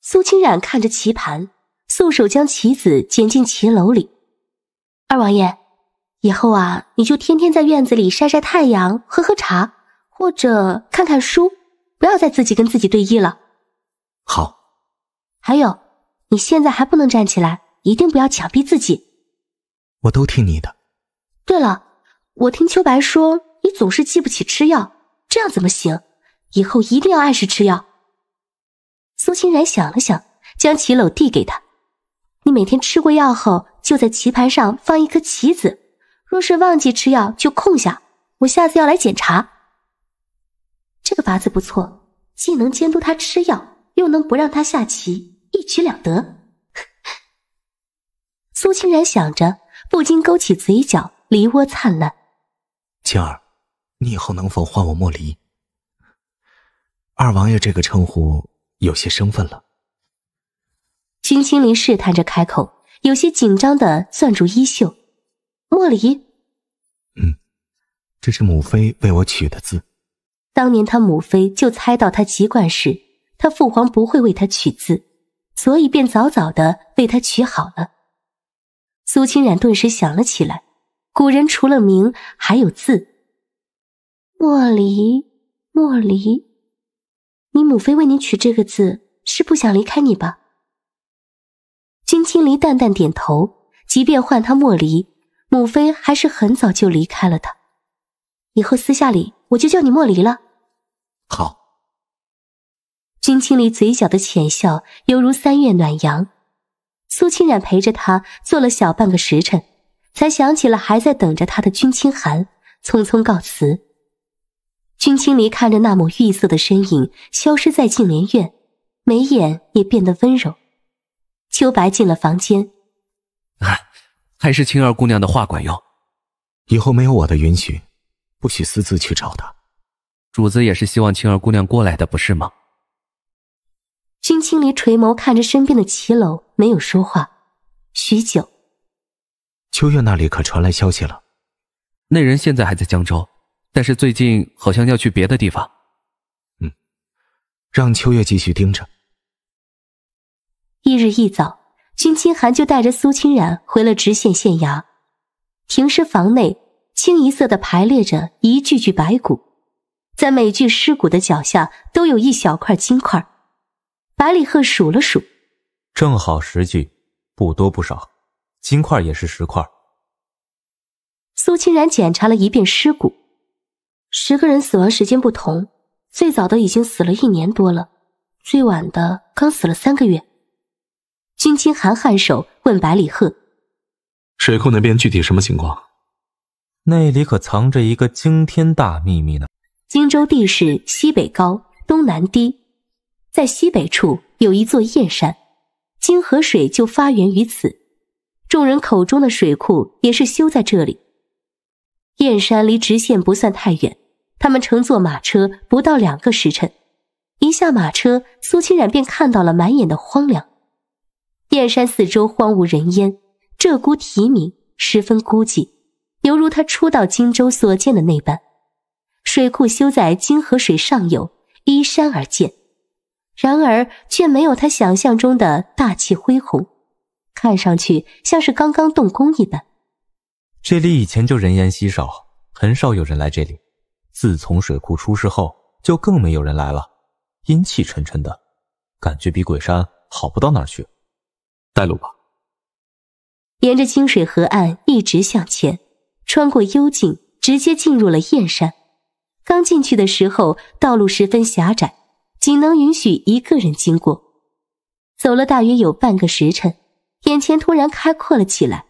苏清染看着棋盘，素手将棋子捡进棋楼里。二王爷，以后啊，你就天天在院子里晒晒太阳，喝喝茶，或者看看书，不要再自己跟自己对弈了。好。还有，你现在还不能站起来，一定不要强逼自己。我都听你的。对了，我听秋白说。你总是记不起吃药，这样怎么行？以后一定要按时吃药。苏清然想了想，将棋篓递给他：“你每天吃过药后，就在棋盘上放一颗棋子。若是忘记吃药，就空下。我下次要来检查。”这个法子不错，既能监督他吃药，又能不让他下棋，一举两得。苏清然想着，不禁勾起嘴角，梨涡灿烂。青儿。你以后能否唤我莫离？二王爷这个称呼有些生分了。金青林试探着开口，有些紧张的攥住衣袖。莫离，嗯，这是母妃为我取的字。当年他母妃就猜到他籍贯时，他父皇不会为他取字，所以便早早的为他取好了。苏清染顿时想了起来，古人除了名，还有字。莫离，莫离，你母妃为你取这个字，是不想离开你吧？君清离淡淡点头。即便唤他莫离，母妃还是很早就离开了他。以后私下里我就叫你莫离了。好。君清离嘴角的浅笑犹如三月暖阳。苏清染陪着他坐了小半个时辰，才想起了还在等着他的君清寒，匆匆告辞。君清离看着那抹玉色的身影消失在静莲院，眉眼也变得温柔。秋白进了房间，啊，还是青儿姑娘的话管用。以后没有我的允许，不许私自去找她。主子也是希望青儿姑娘过来的，不是吗？君清离垂眸看着身边的骑楼，没有说话。许久，秋月那里可传来消息了，那人现在还在江州。但是最近好像要去别的地方。嗯，让秋月继续盯着。一日一早，君清寒就带着苏清染回了直县县衙。停尸房内，清一色的排列着一具具白骨，在每具尸骨的脚下都有一小块金块。百里鹤数了数，正好十具，不多不少。金块也是十块。苏清染检查了一遍尸骨。十个人死亡时间不同，最早的已经死了一年多了，最晚的刚死了三个月。君清寒颔首问百里鹤：“水库那边具体什么情况？那里可藏着一个惊天大秘密呢。”荆州地势西北高，东南低，在西北处有一座燕山，荆河水就发源于此。众人口中的水库也是修在这里。燕山离直线不算太远，他们乘坐马车不到两个时辰，一下马车，苏清染便看到了满眼的荒凉。燕山四周荒无人烟，鹧鸪啼鸣，十分孤寂，犹如他初到荆州所见的那般。水库修在荆河水上游，依山而建，然而却没有他想象中的大气恢宏，看上去像是刚刚动工一般。这里以前就人烟稀少，很少有人来这里。自从水库出事后，就更没有人来了，阴气沉沉的，感觉比鬼山好不到哪儿去。带路吧。沿着清水河岸一直向前，穿过幽径，直接进入了燕山。刚进去的时候，道路十分狭窄，仅能允许一个人经过。走了大约有半个时辰，眼前突然开阔了起来。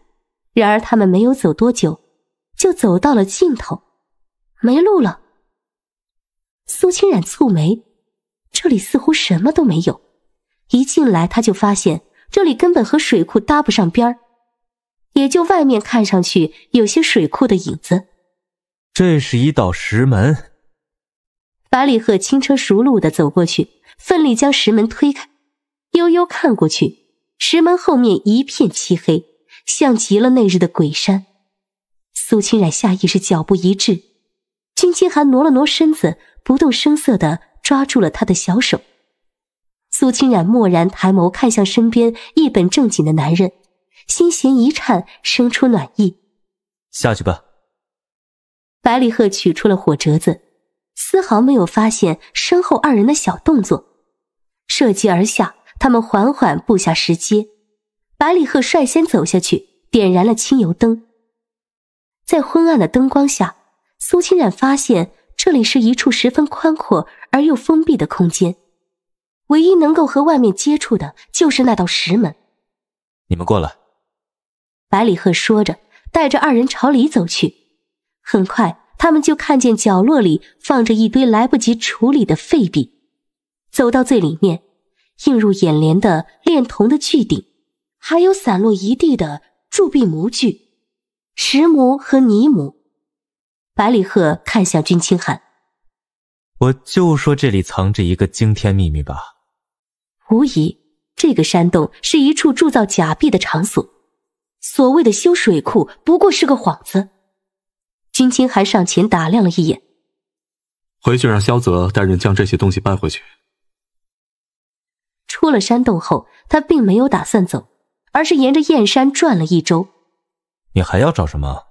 然而他们没有走多久，就走到了尽头，没路了。苏清染蹙眉，这里似乎什么都没有。一进来他就发现，这里根本和水库搭不上边儿，也就外面看上去有些水库的影子。这是一道石门，百里鹤轻车熟路的走过去，奋力将石门推开，悠悠看过去，石门后面一片漆黑。像极了那日的鬼山，苏清染下意识脚步一滞，君清寒挪了挪身子，不动声色的抓住了他的小手。苏清染蓦然抬眸看向身边一本正经的男人，心弦一颤，生出暖意。下去吧。百里鹤取出了火折子，丝毫没有发现身后二人的小动作，涉级而下，他们缓缓步下石阶。百里鹤率先走下去，点燃了清油灯。在昏暗的灯光下，苏清染发现这里是一处十分宽阔而又封闭的空间，唯一能够和外面接触的就是那道石门。你们过来，百里鹤说着，带着二人朝里走去。很快，他们就看见角落里放着一堆来不及处理的废笔。走到最里面，映入眼帘的炼铜的巨鼎。还有散落一地的铸币模具、石模和泥模。百里鹤看向君清寒：“我就说这里藏着一个惊天秘密吧。无疑，这个山洞是一处铸造假币的场所。所谓的修水库，不过是个幌子。”君清寒上前打量了一眼，回去让萧泽带人将这些东西搬回去。出了山洞后，他并没有打算走。而是沿着燕山转了一周，你还要找什么？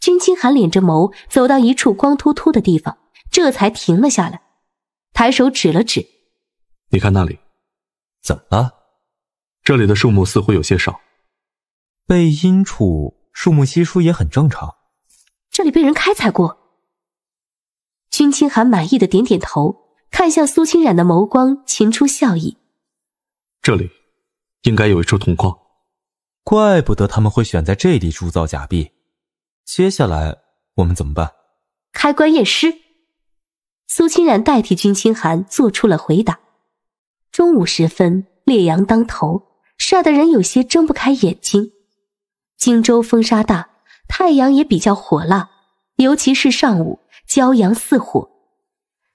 君清寒敛着眸，走到一处光秃秃的地方，这才停了下来，抬手指了指：“你看那里，怎么了？这里的树木似乎有些少。背阴处树木稀疏也很正常。这里被人开采过。”君清寒满意的点点头，看向苏清染的眸光，噙出笑意：“这里。”应该有一处铜矿，怪不得他们会选在这里铸造假币。接下来我们怎么办？开棺验尸。苏清染代替君清寒做出了回答。中午时分，烈阳当头，晒得人有些睁不开眼睛。荆州风沙大，太阳也比较火辣，尤其是上午，骄阳似火。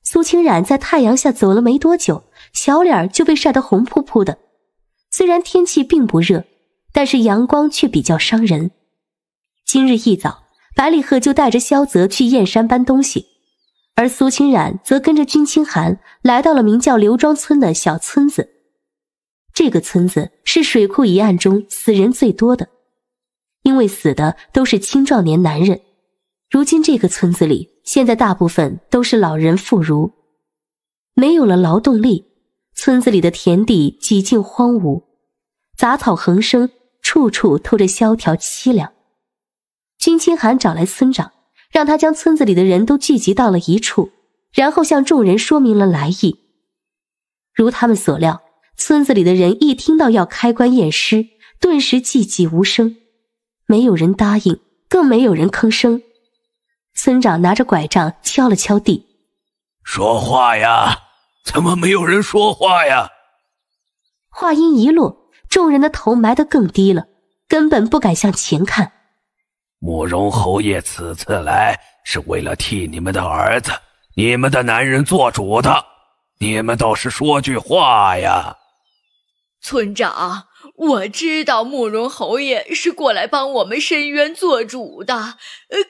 苏清染在太阳下走了没多久，小脸就被晒得红扑扑的。虽然天气并不热，但是阳光却比较伤人。今日一早，百里赫就带着萧泽去燕山搬东西，而苏清染则跟着君清寒来到了名叫刘庄村的小村子。这个村子是水库一案中死人最多的，因为死的都是青壮年男人。如今这个村子里现在大部分都是老人妇孺，没有了劳动力。村子里的田地几近荒芜，杂草横生，处处透着萧条凄凉。君清寒找来村长，让他将村子里的人都聚集到了一处，然后向众人说明了来意。如他们所料，村子里的人一听到要开棺验尸，顿时寂寂无声，没有人答应，更没有人吭声。村长拿着拐杖敲了敲地，说话呀。怎么没有人说话呀？话音一落，众人的头埋得更低了，根本不敢向前看。慕容侯爷此次来是为了替你们的儿子、你们的男人做主的，你们倒是说句话呀！村长，我知道慕容侯爷是过来帮我们伸冤做主的，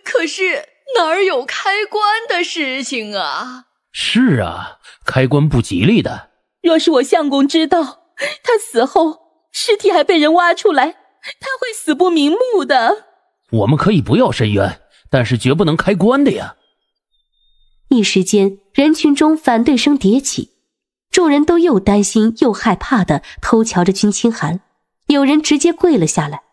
可是哪儿有开棺的事情啊？是啊，开棺不吉利的。若是我相公知道他死后尸体还被人挖出来，他会死不瞑目的。我们可以不要深渊，但是绝不能开棺的呀！一时间，人群中反对声迭起，众人都又担心又害怕的偷瞧着君清寒，有人直接跪了下来。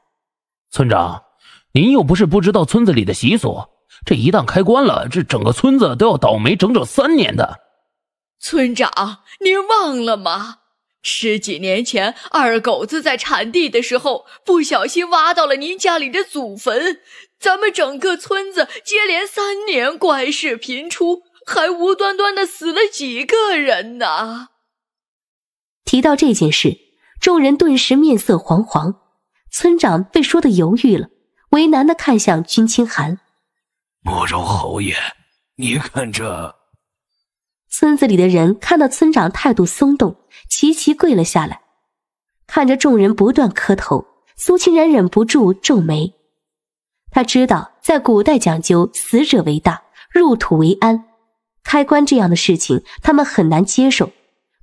村长，您又不是不知道村子里的习俗。这一旦开关了，这整个村子都要倒霉整整三年的。村长，您忘了吗？十几年前，二狗子在铲地的时候，不小心挖到了您家里的祖坟。咱们整个村子接连三年怪事频出，还无端端的死了几个人呢。提到这件事，众人顿时面色惶惶，村长被说的犹豫了，为难的看向君清寒。慕容侯爷，你看这村子里的人看到村长态度松动，齐齐跪了下来。看着众人不断磕头，苏清然忍不住皱眉。他知道，在古代讲究死者为大，入土为安，开棺这样的事情他们很难接受。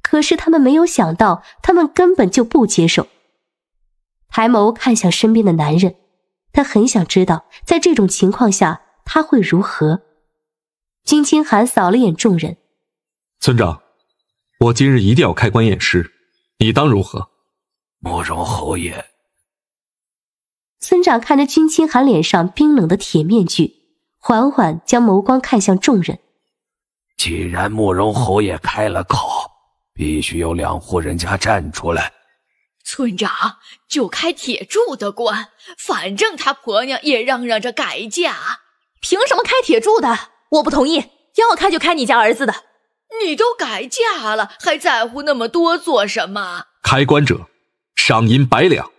可是他们没有想到，他们根本就不接受。抬眸看向身边的男人，他很想知道，在这种情况下。他会如何？君清寒扫了眼众人，村长，我今日一定要开棺验尸，你当如何？慕容侯爷。村长看着君清寒脸上冰冷的铁面具，缓缓将眸光看向众人。既然慕容侯爷开了口，必须有两户人家站出来。村长就开铁柱的棺，反正他婆娘也嚷嚷着改嫁。凭什么开铁柱的？我不同意。要开就开你家儿子的。你都改嫁了，还在乎那么多做什么？开棺者，赏银百两。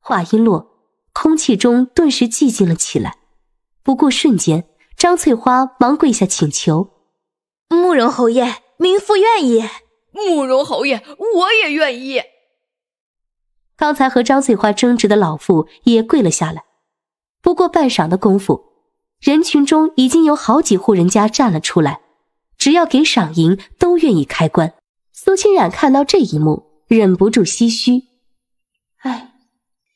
话音落，空气中顿时寂静了起来。不过瞬间，张翠花忙跪下请求：“慕容侯爷，民妇愿意。”“慕容侯爷，我也愿意。”刚才和张翠花争执的老妇也跪了下来。不过半晌的功夫，人群中已经有好几户人家站了出来，只要给赏银，都愿意开棺。苏清染看到这一幕，忍不住唏嘘：“哎，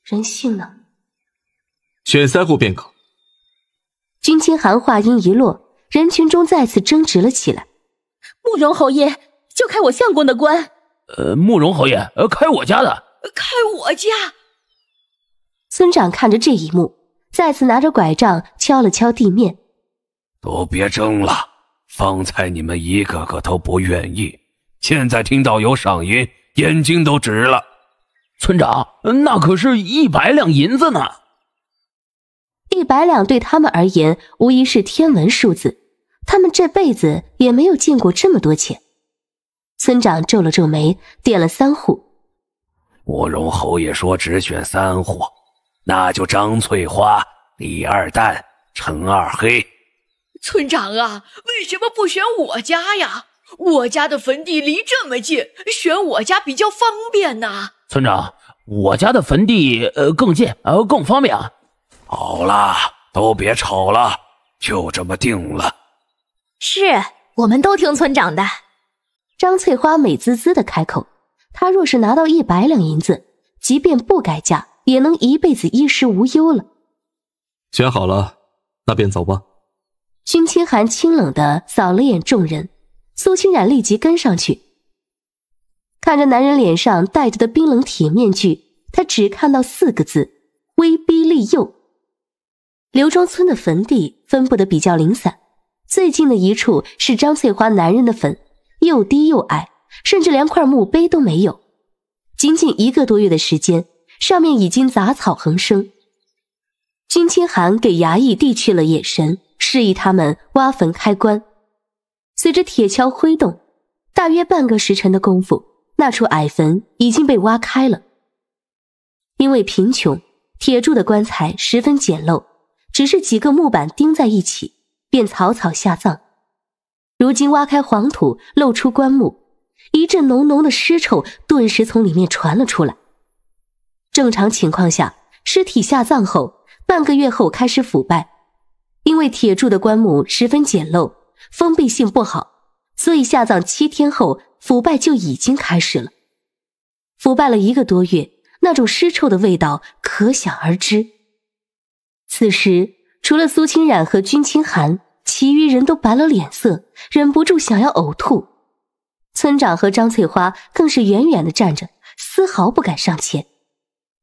人性呢？”选三户便可。君清寒话音一落，人群中再次争执了起来。慕容侯爷就开我相公的棺。呃，慕容侯爷，呃，开我家的，开我家。村长看着这一幕。再次拿着拐杖敲了敲地面，都别争了。方才你们一个个都不愿意，现在听到有赏银，眼睛都直了。村长，那可是一百两银子呢！一百两对他们而言无疑是天文数字，他们这辈子也没有见过这么多钱。村长皱了皱眉，点了三户。慕容侯爷说只选三户。那就张翠花、李二蛋、陈二黑。村长啊，为什么不选我家呀？我家的坟地离这么近，选我家比较方便呐。村长，我家的坟地呃更近，呃更方便啊。好啦，都别吵了，就这么定了。是我们都听村长的。张翠花美滋滋的开口，她若是拿到一百两银子，即便不改嫁。也能一辈子衣食无忧了。选好了，那便走吧。君清寒清冷的扫了眼众人，苏清染立即跟上去。看着男人脸上戴着的冰冷铁面具，他只看到四个字：威逼利诱。刘庄村的坟地分布的比较零散，最近的一处是张翠花男人的坟，又低又矮，甚至连块墓碑都没有。仅仅一个多月的时间。上面已经杂草横生。君清寒给衙役递去了眼神，示意他们挖坟开棺。随着铁锹挥动，大约半个时辰的功夫，那处矮坟已经被挖开了。因为贫穷，铁柱的棺材十分简陋，只是几个木板钉在一起，便草草下葬。如今挖开黄土，露出棺木，一阵浓浓的尸臭顿时从里面传了出来。正常情况下，尸体下葬后半个月后开始腐败。因为铁柱的棺木十分简陋，封闭性不好，所以下葬七天后腐败就已经开始了。腐败了一个多月，那种尸臭的味道可想而知。此时，除了苏清染和君清寒，其余人都白了脸色，忍不住想要呕吐。村长和张翠花更是远远的站着，丝毫不敢上前。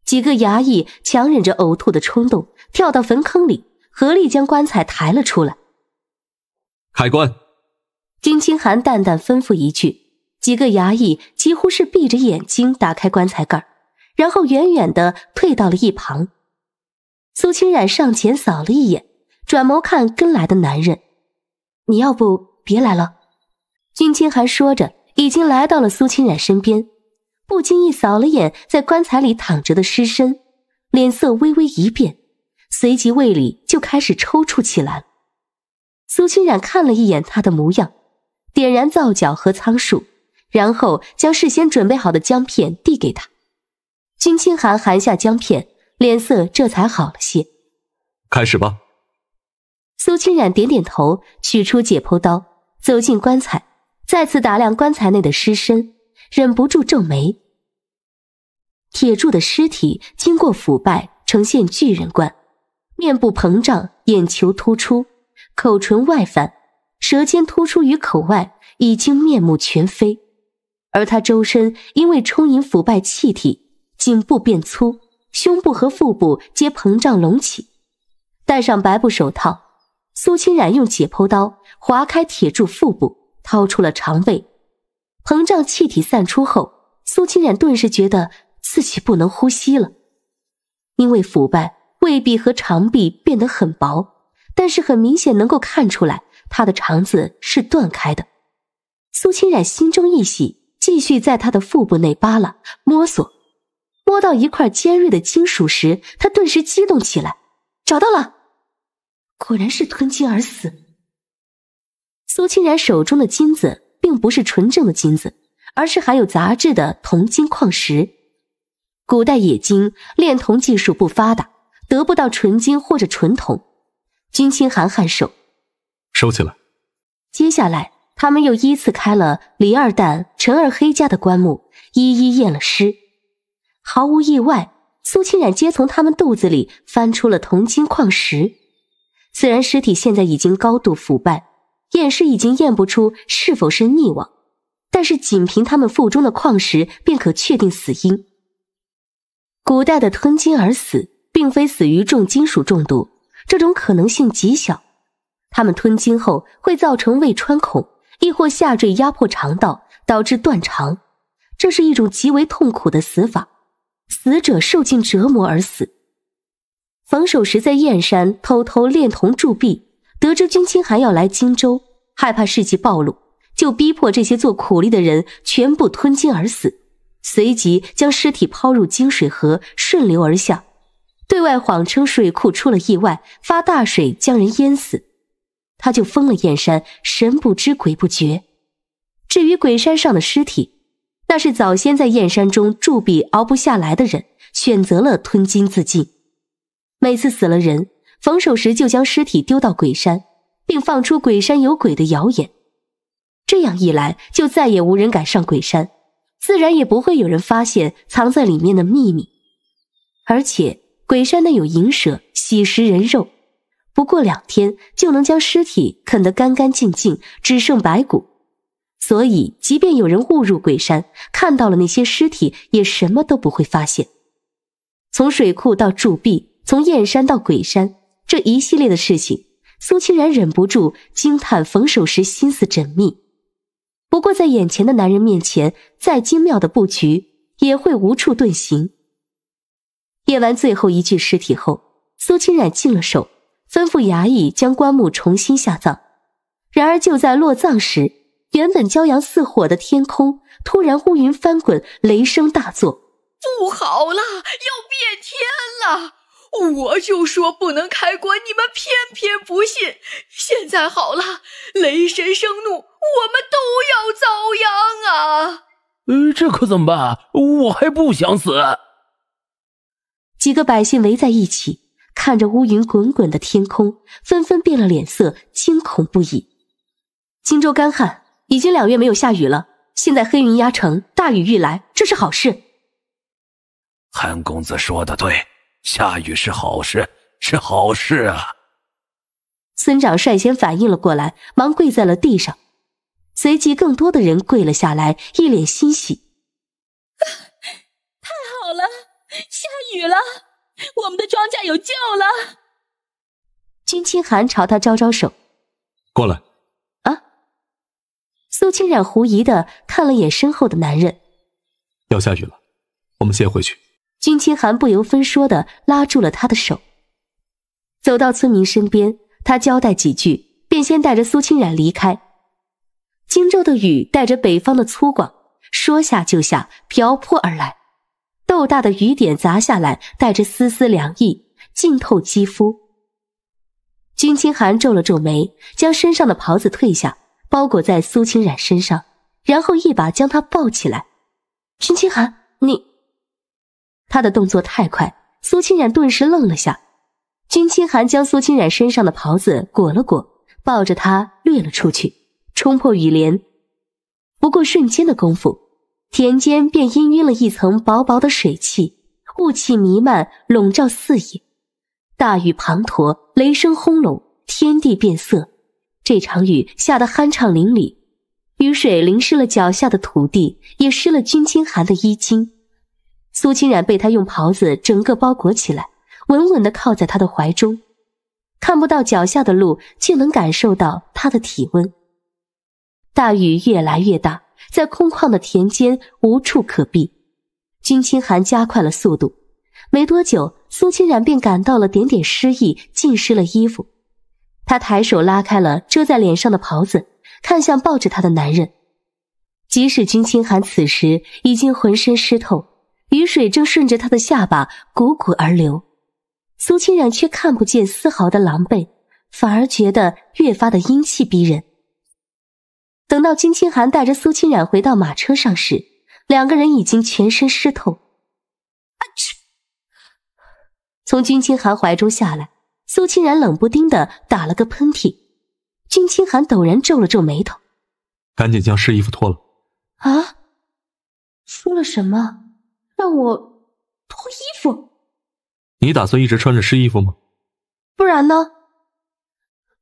几个衙役强忍着呕吐的冲动，跳到坟坑里，合力将棺材抬了出来。开棺，君清寒淡淡吩咐一句，几个衙役几乎是闭着眼睛打开棺材盖然后远远的退到了一旁。苏清染上前扫了一眼，转眸看跟来的男人：“你要不别来了。”君清寒说着，已经来到了苏清染身边。不经意扫了眼在棺材里躺着的尸身，脸色微微一变，随即胃里就开始抽搐起来。苏清染看了一眼他的模样，点燃皂角和苍术，然后将事先准备好的姜片递给他。君清寒含下姜片，脸色这才好了些。开始吧。苏清染点点头，取出解剖刀，走进棺材，再次打量棺材内的尸身。忍不住皱眉。铁柱的尸体经过腐败，呈现巨人观，面部膨胀，眼球突出，口唇外翻，舌尖突出于口外，已经面目全非。而他周身因为充盈腐败气体，颈部变粗，胸部和腹部皆膨胀隆起。戴上白布手套，苏清染用解剖刀划开铁柱腹部，掏出了肠胃。膨胀气体散出后，苏清染顿时觉得自己不能呼吸了，因为腐败未必和肠壁变得很薄，但是很明显能够看出来他的肠子是断开的。苏清染心中一喜，继续在他的腹部内扒拉摸索，摸到一块尖锐的金属时，他顿时激动起来，找到了，果然是吞金而死。苏清染手中的金子。并不是纯正的金子，而是含有杂质的铜金矿石。古代冶金炼铜技术不发达，得不到纯金或者纯铜。军清寒汗手，收起来。接下来，他们又依次开了李二蛋、陈二黑家的棺木，一一验了尸。毫无意外，苏清染皆从他们肚子里翻出了铜金矿石。虽然尸体现在已经高度腐败。验尸已经验不出是否是溺亡，但是仅凭他们腹中的矿石便可确定死因。古代的吞金而死，并非死于重金属中毒，这种可能性极小。他们吞金后会造成胃穿孔，亦或下坠压迫肠道，导致断肠。这是一种极为痛苦的死法，死者受尽折磨而死。冯守时在燕山偷偷炼铜铸币。得知军清还要来荆州，害怕事迹暴露，就逼迫这些做苦力的人全部吞金而死，随即将尸体抛入金水河，顺流而下，对外谎称水库出了意外，发大水将人淹死，他就封了燕山，神不知鬼不觉。至于鬼山上的尸体，那是早先在燕山中铸笔熬不下来的人，选择了吞金自尽。每次死了人。防守时就将尸体丢到鬼山，并放出鬼山有鬼的谣言，这样一来就再也无人敢上鬼山，自然也不会有人发现藏在里面的秘密。而且鬼山内有银蛇，喜食人肉，不过两天就能将尸体啃得干干净净，只剩白骨。所以，即便有人误入鬼山，看到了那些尸体，也什么都不会发现。从水库到铸币，从燕山到鬼山。这一系列的事情，苏清然忍不住惊叹冯守时心思缜密。不过，在眼前的男人面前，再精妙的布局也会无处遁形。验完最后一具尸体后，苏清染净了手，吩咐衙役将棺木重新下葬。然而，就在落葬时，原本骄阳似火的天空突然乌云翻滚，雷声大作。不好了，要变天了！我就说不能开棺，你们偏偏不信。现在好了，雷神生怒，我们都要遭殃啊！呃，这可怎么办？我还不想死。几个百姓围在一起，看着乌云滚滚的天空，纷纷变了脸色，惊恐不已。荆州干旱，已经两月没有下雨了。现在黑云压城，大雨欲来，这是好事。韩公子说的对。下雨是好事，是好事啊！村长率先反应了过来，忙跪在了地上，随即更多的人跪了下来，一脸欣喜。太好了，下雨了，我们的庄稼有救了。君清寒朝他招招手，过来。啊！苏清染狐疑的看了眼身后的男人，要下雨了，我们先回去。君清寒不由分说的拉住了他的手，走到村民身边，他交代几句，便先带着苏清染离开。荆州的雨带着北方的粗犷，说下就下，瓢泼而来，豆大的雨点砸下来，带着丝丝凉意，浸透肌肤。君清寒皱了皱眉，将身上的袍子褪下，包裹在苏清染身上，然后一把将她抱起来。君清寒，你。他的动作太快，苏清染顿时愣了下。君清寒将苏清染身上的袍子裹了裹，抱着她掠了出去，冲破雨帘。不过瞬间的功夫，田间便氤氲了一层薄薄的水汽，雾气弥漫，笼罩四野。大雨滂沱，雷声轰隆，天地变色。这场雨下得酣畅淋漓，雨水淋湿了脚下的土地，也湿了君清寒的衣襟。苏清染被他用袍子整个包裹起来，稳稳地靠在他的怀中，看不到脚下的路，却能感受到他的体温。大雨越来越大，在空旷的田间无处可避。君清寒加快了速度，没多久，苏清染便感到了点点湿意，浸湿了衣服。他抬手拉开了遮在脸上的袍子，看向抱着他的男人。即使君清寒此时已经浑身湿透。雨水正顺着他的下巴汩汩而流，苏清染却看不见丝毫的狼狈，反而觉得越发的阴气逼人。等到君清寒带着苏清染回到马车上时，两个人已经全身湿透。去！从君清寒怀中下来，苏清染冷不丁的打了个喷嚏，君清寒陡然皱了皱眉头，赶紧将湿衣服脱了。啊，说了什么？让我脱衣服？你打算一直穿着湿衣服吗？不然呢？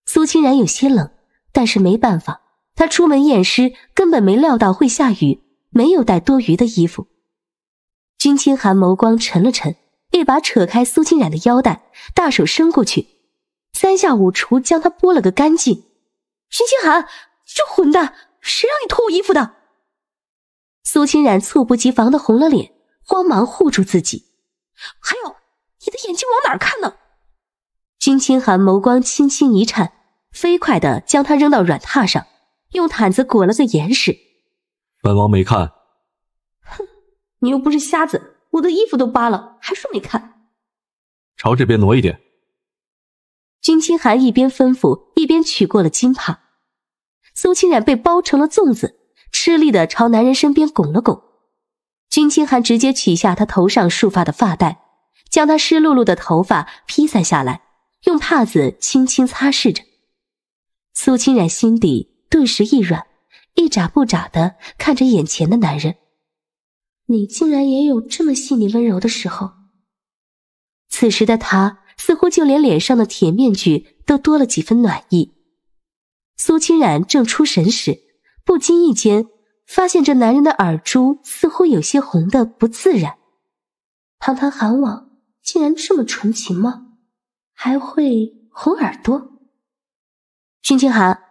苏清然有些冷，但是没办法，他出门验尸根本没料到会下雨，没有带多余的衣服。君清寒眸光沉了沉，一把扯开苏清然的腰带，大手伸过去，三下五除将他剥了个干净。君清寒，这混蛋，谁让你脱我衣服的？苏清然猝不及防的红了脸。慌忙护住自己，还有你的眼睛往哪儿看呢？君清寒眸光轻轻一颤，飞快的将他扔到软榻上，用毯子裹了个严实。本王没看。哼，你又不是瞎子，我的衣服都扒了，还说没看？朝这边挪一点。君清寒一边吩咐，一边取过了金帕。苏清染被包成了粽子，吃力的朝男人身边拱了拱。君清寒直接取下他头上束发的发带，将他湿漉漉的头发披散下来，用帕子轻轻擦拭着。苏清染心底顿时一软，一眨不眨的看着眼前的男人，你竟然也有这么细腻温柔的时候。此时的他似乎就连脸上的铁面具都多了几分暖意。苏清染正出神时，不经意间。发现这男人的耳珠似乎有些红的不自然，堂堂韩王竟然这么纯情吗？还会红耳朵？辛清寒，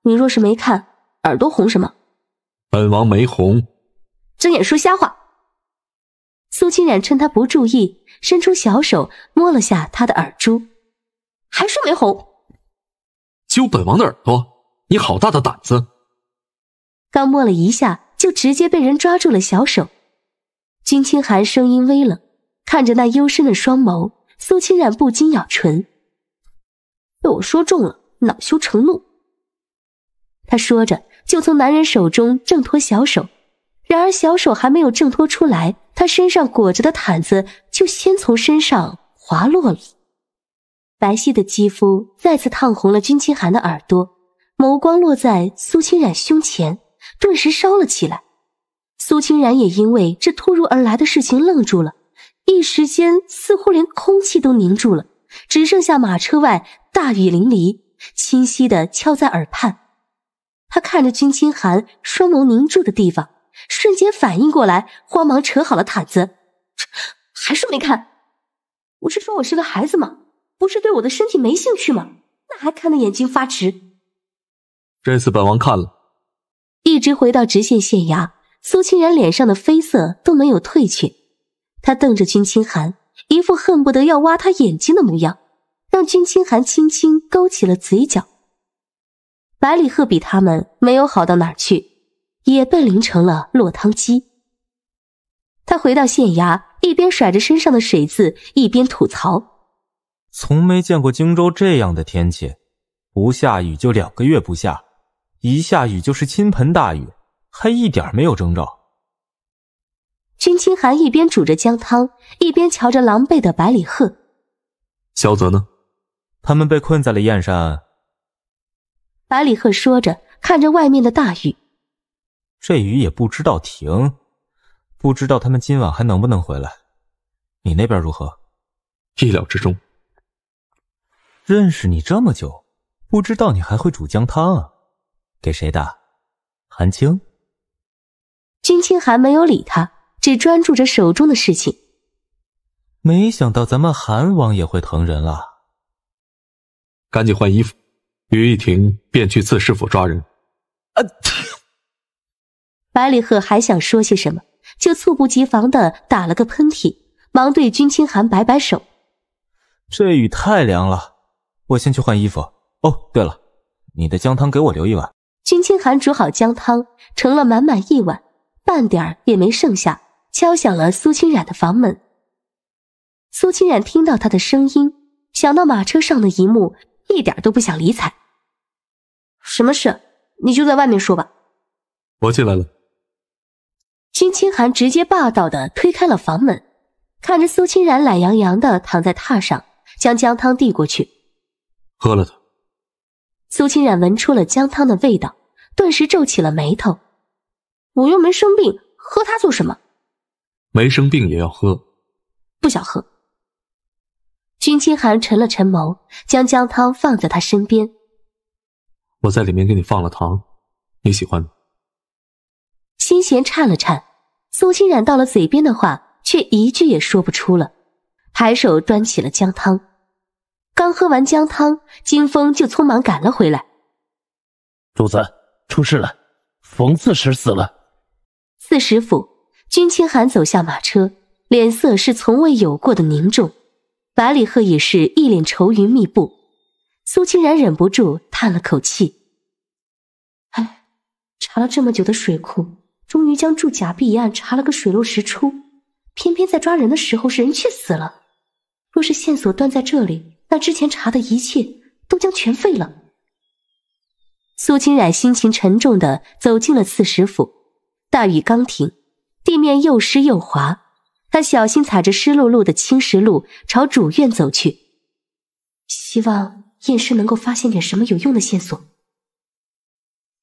你若是没看，耳朵红什么？本王没红，睁眼说瞎话。苏清染趁他不注意，伸出小手摸了下他的耳珠，还说没红，揪本王的耳朵，你好大的胆子！刚摸了一下，就直接被人抓住了小手。君清寒声音微冷，看着那幽深的双眸，苏清染不禁咬唇。被我说中了，恼羞成怒。他说着，就从男人手中挣脱小手。然而小手还没有挣脱出来，他身上裹着的毯子就先从身上滑落了。白皙的肌肤再次烫红了君清寒的耳朵，眸光落在苏清染胸前。顿时烧了起来，苏清然也因为这突如而来的事情愣住了，一时间似乎连空气都凝住了，只剩下马车外大雨淋漓，清晰的敲在耳畔。他看着君清寒双眸凝住的地方，瞬间反应过来，慌忙扯好了毯子，还是没看，不是说我是个孩子吗？不是对我的身体没兴趣吗？那还看得眼睛发直。这次本王看了。一直回到直线县衙，苏清然脸上的绯色都没有褪去，他瞪着君清寒，一副恨不得要挖他眼睛的模样，让君清寒轻轻勾起了嘴角。百里鹤比他们没有好到哪儿去，也被淋成了落汤鸡。他回到县衙，一边甩着身上的水渍，一边吐槽：“从没见过荆州这样的天气，不下雨就两个月不下。”一下雨就是倾盆大雨，还一点没有征兆。君清寒一边煮着姜汤，一边瞧着狼狈的百里鹤。萧泽呢？他们被困在了燕山。百里鹤说着，看着外面的大雨，这雨也不知道停，不知道他们今晚还能不能回来。你那边如何？意料之中。认识你这么久，不知道你还会煮姜汤啊。给谁的？韩青。君清寒没有理他，只专注着手中的事情。没想到咱们韩王也会疼人了。赶紧换衣服，于一婷便去刺史府抓人。啊！百里鹤还想说些什么，就猝不及防的打了个喷嚏，忙对君清寒摆摆手。这雨太凉了，我先去换衣服。哦，对了，你的姜汤给我留一碗。君清寒煮好姜汤，盛了满满一碗，半点儿也没剩下，敲响了苏清染的房门。苏清染听到他的声音，想到马车上的一幕，一点都不想理睬。什么事？你就在外面说吧。我进来了。君清寒直接霸道的推开了房门，看着苏清染懒洋洋的躺在榻上，将姜汤递过去，喝了它。苏清染闻出了姜汤的味道，顿时皱起了眉头。我又没生病，喝它做什么？没生病也要喝。不想喝。君清寒沉了沉眸，将姜汤放在他身边。我在里面给你放了糖，你喜欢吗？心弦颤了颤，苏清染到了嘴边的话却一句也说不出了，抬手端起了姜汤。刚喝完姜汤，金风就匆忙赶了回来。主子出事了，冯刺史死了。刺史府，君清寒走下马车，脸色是从未有过的凝重。百里鹤也是一脸愁云密布。苏清然忍不住叹了口气：“哎，查了这么久的水库，终于将铸假币一案查了个水落石出，偏偏在抓人的时候，人却死了。若是线索断在这里。”那之前查的一切都将全废了。苏清染心情沉重的走进了刺史府。大雨刚停，地面又湿又滑，她小心踩着湿漉漉的青石路朝主院走去。希望验尸能够发现点什么有用的线索。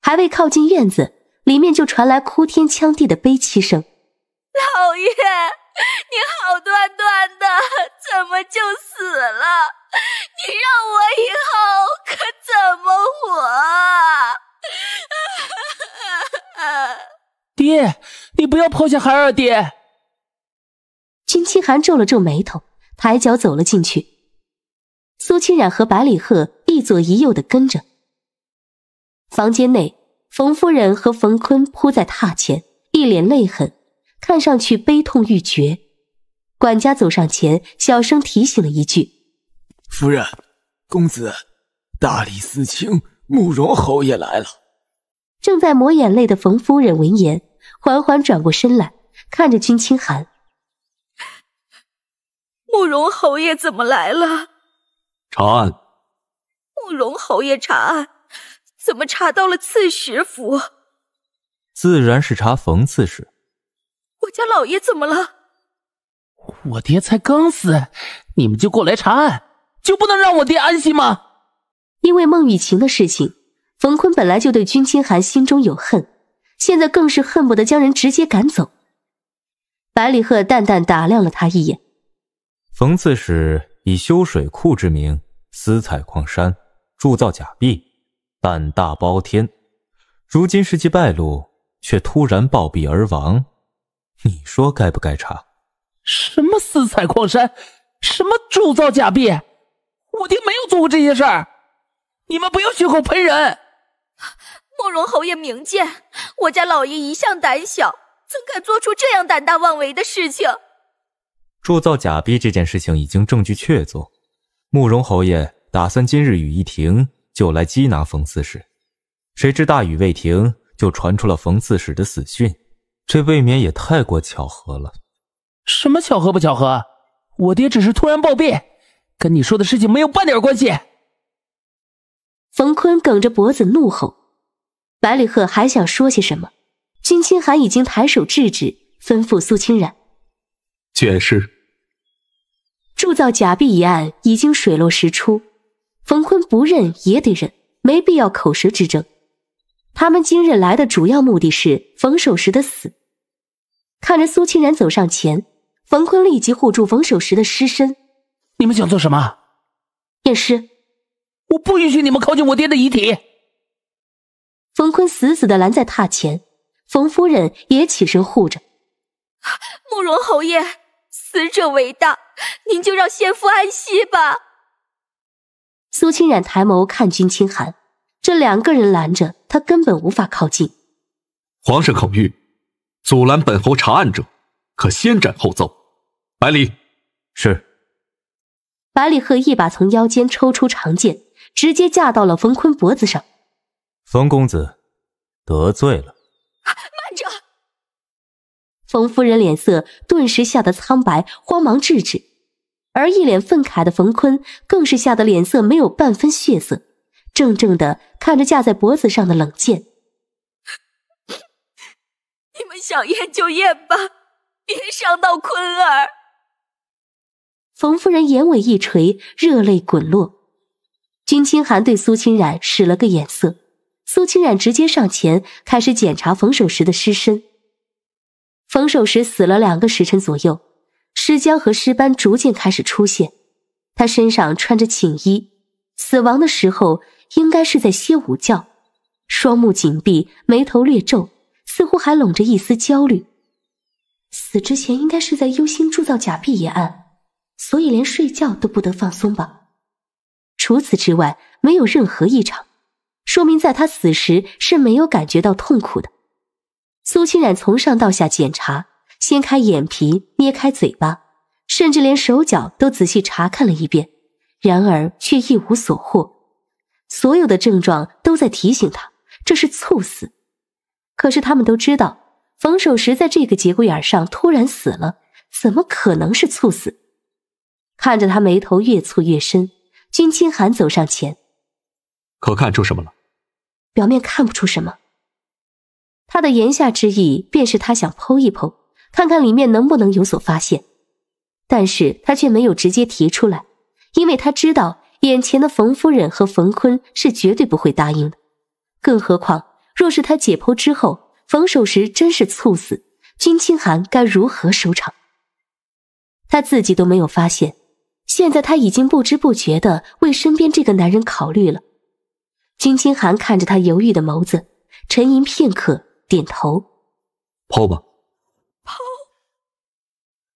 还未靠近院子，里面就传来哭天抢地的悲泣声：“老爷，你好端端的，怎么就死了？”你让我以后可怎么活啊？爹，你不要抛下孩儿！爹，君清寒皱了皱眉头，抬脚走了进去。苏清染和百里鹤一左一右的跟着。房间内，冯夫人和冯坤扑在榻前，一脸泪痕，看上去悲痛欲绝。管家走上前，小声提醒了一句。夫人，公子，大理寺卿慕容侯爷来了。正在抹眼泪的冯夫人闻言，缓缓转过身来，看着君清寒：“慕容侯爷怎么来了？”查案。慕容侯爷查案，怎么查到了刺史府？自然是查冯刺史。我家老爷怎么了？我爹才刚死，你们就过来查案？就不能让我爹安心吗？因为孟雨晴的事情，冯坤本来就对君清寒心中有恨，现在更是恨不得将人直接赶走。百里赫淡淡打量了他一眼：“冯刺史以修水库之名私采矿山，铸造假币，胆大包天。如今事迹败露，却突然暴毙而亡，你说该不该查？什么私采矿山，什么铸造假币？”我爹没有做过这些事儿，你们不要血口喷人。慕容侯爷明鉴，我家老爷一向胆小，怎敢做出这样胆大妄为的事情？铸造假币这件事情已经证据确凿，慕容侯爷打算今日雨一停就来缉拿冯刺史，谁知大雨未停就传出了冯刺史的死讯，这未免也太过巧合了。什么巧合不巧合？我爹只是突然暴毙。跟你说的事情没有半点关系！冯坤梗着脖子怒吼。百里鹤还想说些什么，金清寒已经抬手制止，吩咐苏清染：“解释。”铸造假币一案已经水落石出，冯坤不认也得认，没必要口舌之争。他们今日来的主要目的是冯守时的死。看着苏清染走上前，冯坤立即护住冯守时的尸身。你们想做什么？验尸！我不允许你们靠近我爹的遗体。冯坤死死的拦在榻前，冯夫人也起身护着。慕容侯爷，死者为大，您就让先夫安息吧。苏清染抬眸看君清寒，这两个人拦着他，根本无法靠近。皇上口谕，阻拦本侯查案者，可先斩后奏。百里，是。百里鹤一把从腰间抽出长剑，直接架到了冯坤脖子上。冯公子，得罪了。慢着！冯夫人脸色顿时吓得苍白，慌忙制止。而一脸愤慨的冯坤更是吓得脸色没有半分血色，怔怔的看着架在脖子上的冷剑。你们想验就验吧，别伤到坤儿。冯夫人眼尾一垂，热泪滚落。君清寒对苏清染使了个眼色，苏清染直接上前开始检查冯守时的尸身。冯守时死了两个时辰左右，尸僵和尸斑逐渐开始出现。他身上穿着寝衣，死亡的时候应该是在歇午觉，双目紧闭，眉头略皱，似乎还拢着一丝焦虑。死之前应该是在忧心铸造假币一案。所以连睡觉都不得放松吧？除此之外没有任何异常，说明在他死时是没有感觉到痛苦的。苏清染从上到下检查，掀开眼皮，捏开嘴巴，甚至连手脚都仔细查看了一遍，然而却一无所获。所有的症状都在提醒他，这是猝死。可是他们都知道，冯守时在这个节骨眼上突然死了，怎么可能是猝死？看着他眉头越蹙越深，君清寒走上前，可看出什么了？表面看不出什么。他的言下之意便是他想剖一剖，看看里面能不能有所发现，但是他却没有直接提出来，因为他知道眼前的冯夫人和冯坤是绝对不会答应的，更何况若是他解剖之后，冯守时真是猝死，君清寒该如何收场？他自己都没有发现。现在他已经不知不觉的为身边这个男人考虑了。金清寒看着他犹豫的眸子，沉吟片刻，点头：“剖吧。”剖。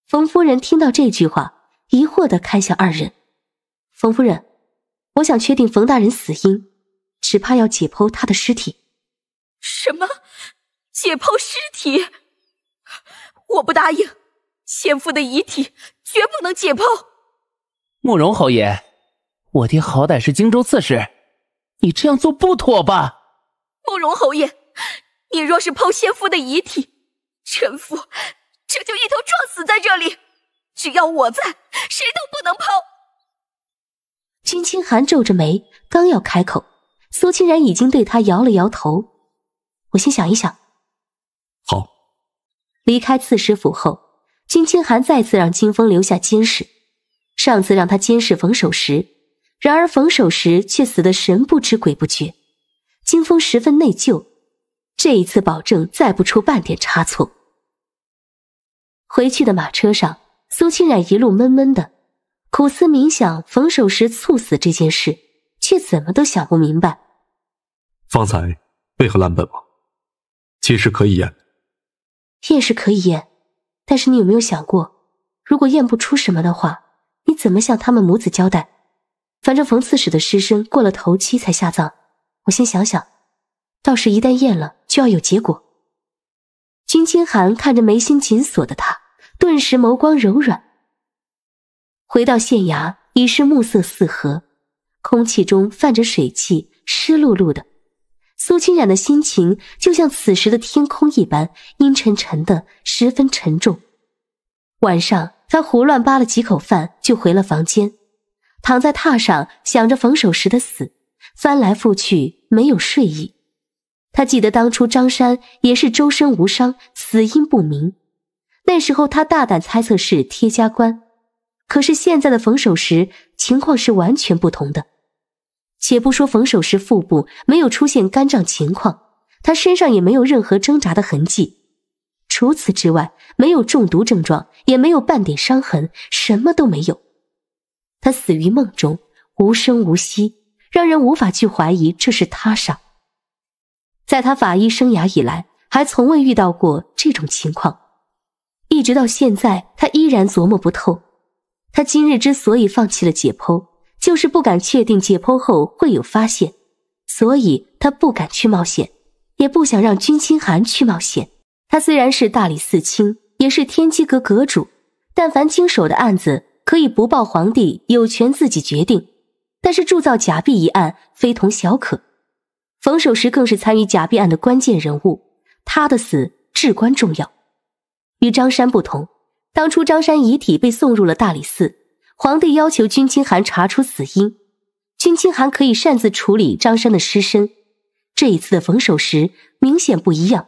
冯夫人听到这句话，疑惑的看向二人。冯夫人，我想确定冯大人死因，只怕要解剖他的尸体。什么？解剖尸体？我不答应！前夫的遗体绝不能解剖！慕容侯爷，我爹好歹是荆州刺史，你这样做不妥吧？慕容侯爷，你若是抛先夫的遗体，臣夫这就一头撞死在这里。只要我在，谁都不能抛。君清寒皱着眉，刚要开口，苏清然已经对他摇了摇头：“我先想一想。”好。离开刺史府后，君清寒再次让清风留下监视。上次让他监视冯守时，然而冯守时却死得神不知鬼不觉，金风十分内疚。这一次保证再不出半点差错。回去的马车上，苏清染一路闷闷的，苦思冥想冯守时猝死这件事，却怎么都想不明白。方才为何拦本王？其实可以验，验是可以验，但是你有没有想过，如果验不出什么的话？你怎么向他们母子交代？反正冯刺史的尸身过了头七才下葬，我先想想。到时一旦验了，就要有结果。君清寒看着眉心紧锁的他，顿时眸光柔软。回到县衙，已是暮色四合，空气中泛着水汽，湿漉漉的。苏清染的心情就像此时的天空一般，阴沉沉的，十分沉重。晚上。他胡乱扒了几口饭，就回了房间，躺在榻上想着冯守时的死，翻来覆去没有睡意。他记得当初张山也是周身无伤，死因不明。那时候他大胆猜测是贴家官，可是现在的冯守时情况是完全不同的。且不说冯守时腹部没有出现肝脏情况，他身上也没有任何挣扎的痕迹。除此之外，没有中毒症状，也没有半点伤痕，什么都没有。他死于梦中，无声无息，让人无法去怀疑这是他杀。在他法医生涯以来，还从未遇到过这种情况。一直到现在，他依然琢磨不透。他今日之所以放弃了解剖，就是不敢确定解剖后会有发现，所以他不敢去冒险，也不想让君清寒去冒险。他虽然是大理寺卿，也是天机阁阁主，但凡经手的案子可以不报皇帝，有权自己决定。但是铸造假币一案非同小可，冯守时更是参与假币案的关键人物，他的死至关重要。与张山不同，当初张山遗体被送入了大理寺，皇帝要求君清寒查出死因，君清寒可以擅自处理张山的尸身。这一次的冯守时明显不一样。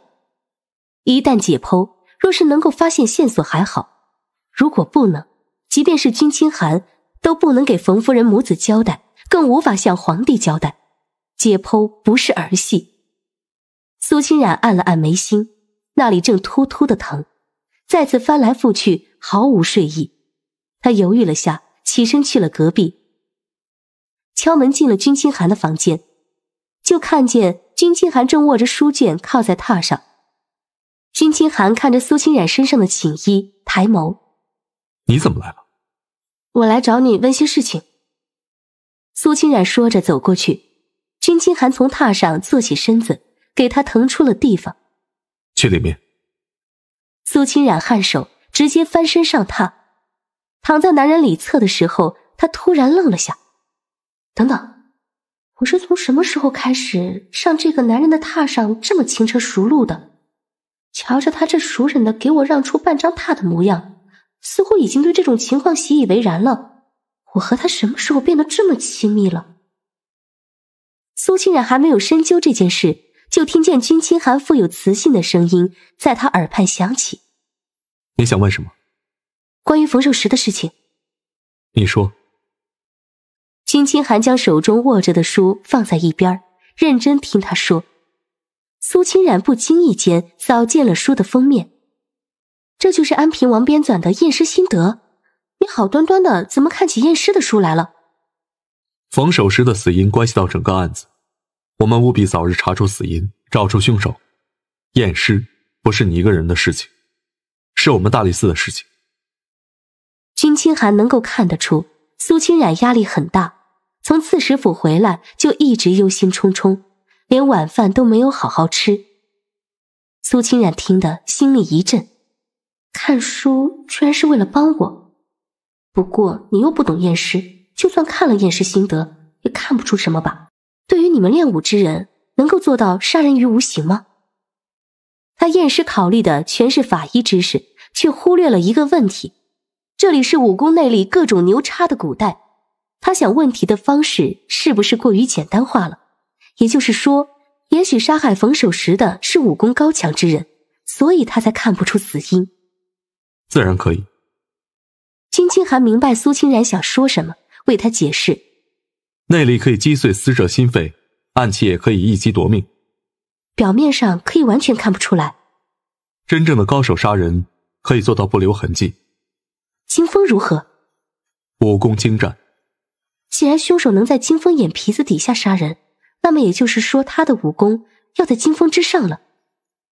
一旦解剖，若是能够发现线索还好；如果不能，即便是君清寒都不能给冯夫人母子交代，更无法向皇帝交代。解剖不是儿戏。苏清染按了按眉心，那里正突突的疼，再次翻来覆去，毫无睡意。他犹豫了下，起身去了隔壁，敲门进了君清寒的房间，就看见君清寒正握着书卷靠在榻上。君清寒看着苏清染身上的寝衣，抬眸：“你怎么来了？”“我来找你问些事情。”苏清染说着走过去。君清寒从榻上坐起身子，给他腾出了地方。“去里面。”苏清染颔首，直接翻身上榻。躺在男人里侧的时候，他突然愣了下：“等等，我是从什么时候开始上这个男人的榻上这么轻车熟路的？”瞧着他这熟忍的给我让出半张榻的模样，似乎已经对这种情况习以为然了。我和他什么时候变得这么亲密了？苏清染还没有深究这件事，就听见君清寒富有磁性的声音在他耳畔响起：“你想问什么？关于冯寿石的事情。”你说。君清寒将手中握着的书放在一边，认真听他说。苏清染不经意间扫见了书的封面，这就是安平王编纂的《验尸心得》。你好端端的，怎么看起验尸的书来了？冯守时的死因关系到整个案子，我们务必早日查出死因，找出凶手。验尸不是你一个人的事情，是我们大理寺的事情。君清寒能够看得出，苏清染压力很大，从刺史府回来就一直忧心忡忡。连晚饭都没有好好吃，苏清染听得心里一震。看书居然是为了帮我。不过你又不懂验尸，就算看了验尸心得，也看不出什么吧？对于你们练武之人，能够做到杀人于无形吗？他验尸考虑的全是法医知识，却忽略了一个问题：这里是武功内力各种牛叉的古代。他想问题的方式是不是过于简单化了？也就是说，也许杀害冯守时的是武功高强之人，所以他才看不出死因。自然可以。金青寒明白苏清然想说什么，为他解释：内力可以击碎死者心肺，暗器也可以一击夺命。表面上可以完全看不出来。真正的高手杀人可以做到不留痕迹。金风如何？武功精湛。既然凶手能在金风眼皮子底下杀人。那么也就是说，他的武功要在金风之上了。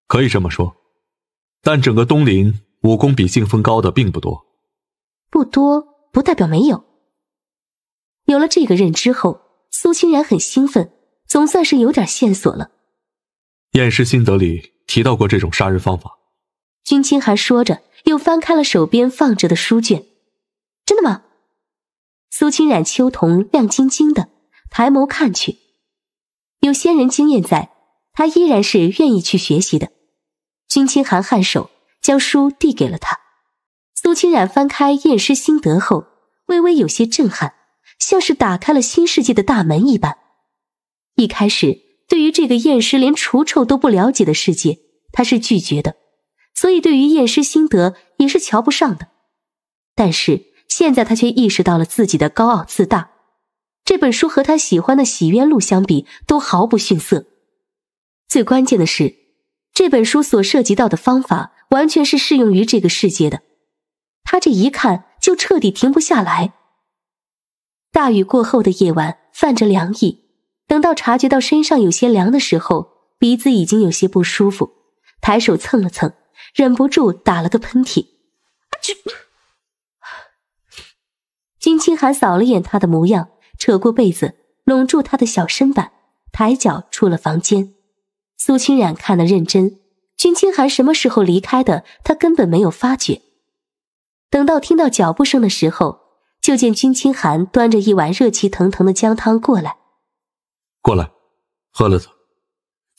可以这么说，但整个东林武功比金风高的并不多。不多不代表没有。有了这个认知后，苏清然很兴奋，总算是有点线索了。验尸心得里提到过这种杀人方法。君清寒说着，又翻开了手边放着的书卷。真的吗？苏清染秋瞳亮晶晶的，抬眸看去。有先人经验在，他依然是愿意去学习的。君清寒颔首，将书递给了他。苏清染翻开《验尸心得》后，微微有些震撼，像是打开了新世界的大门一般。一开始，对于这个验尸连除臭都不了解的世界，他是拒绝的，所以对于《验尸心得》也是瞧不上的。但是现在，他却意识到了自己的高傲自大。这本书和他喜欢的《洗冤录》相比，都毫不逊色。最关键的是，这本书所涉及到的方法，完全是适用于这个世界的。他这一看就彻底停不下来。大雨过后的夜晚，泛着凉意。等到察觉到身上有些凉的时候，鼻子已经有些不舒服，抬手蹭了蹭，忍不住打了个喷嚏。金清寒扫了眼他的模样。扯过被子拢住他的小身板，抬脚出了房间。苏清染看得认真，君清寒什么时候离开的，他根本没有发觉。等到听到脚步声的时候，就见君清寒端着一碗热气腾腾的姜汤过来，过来，喝了它。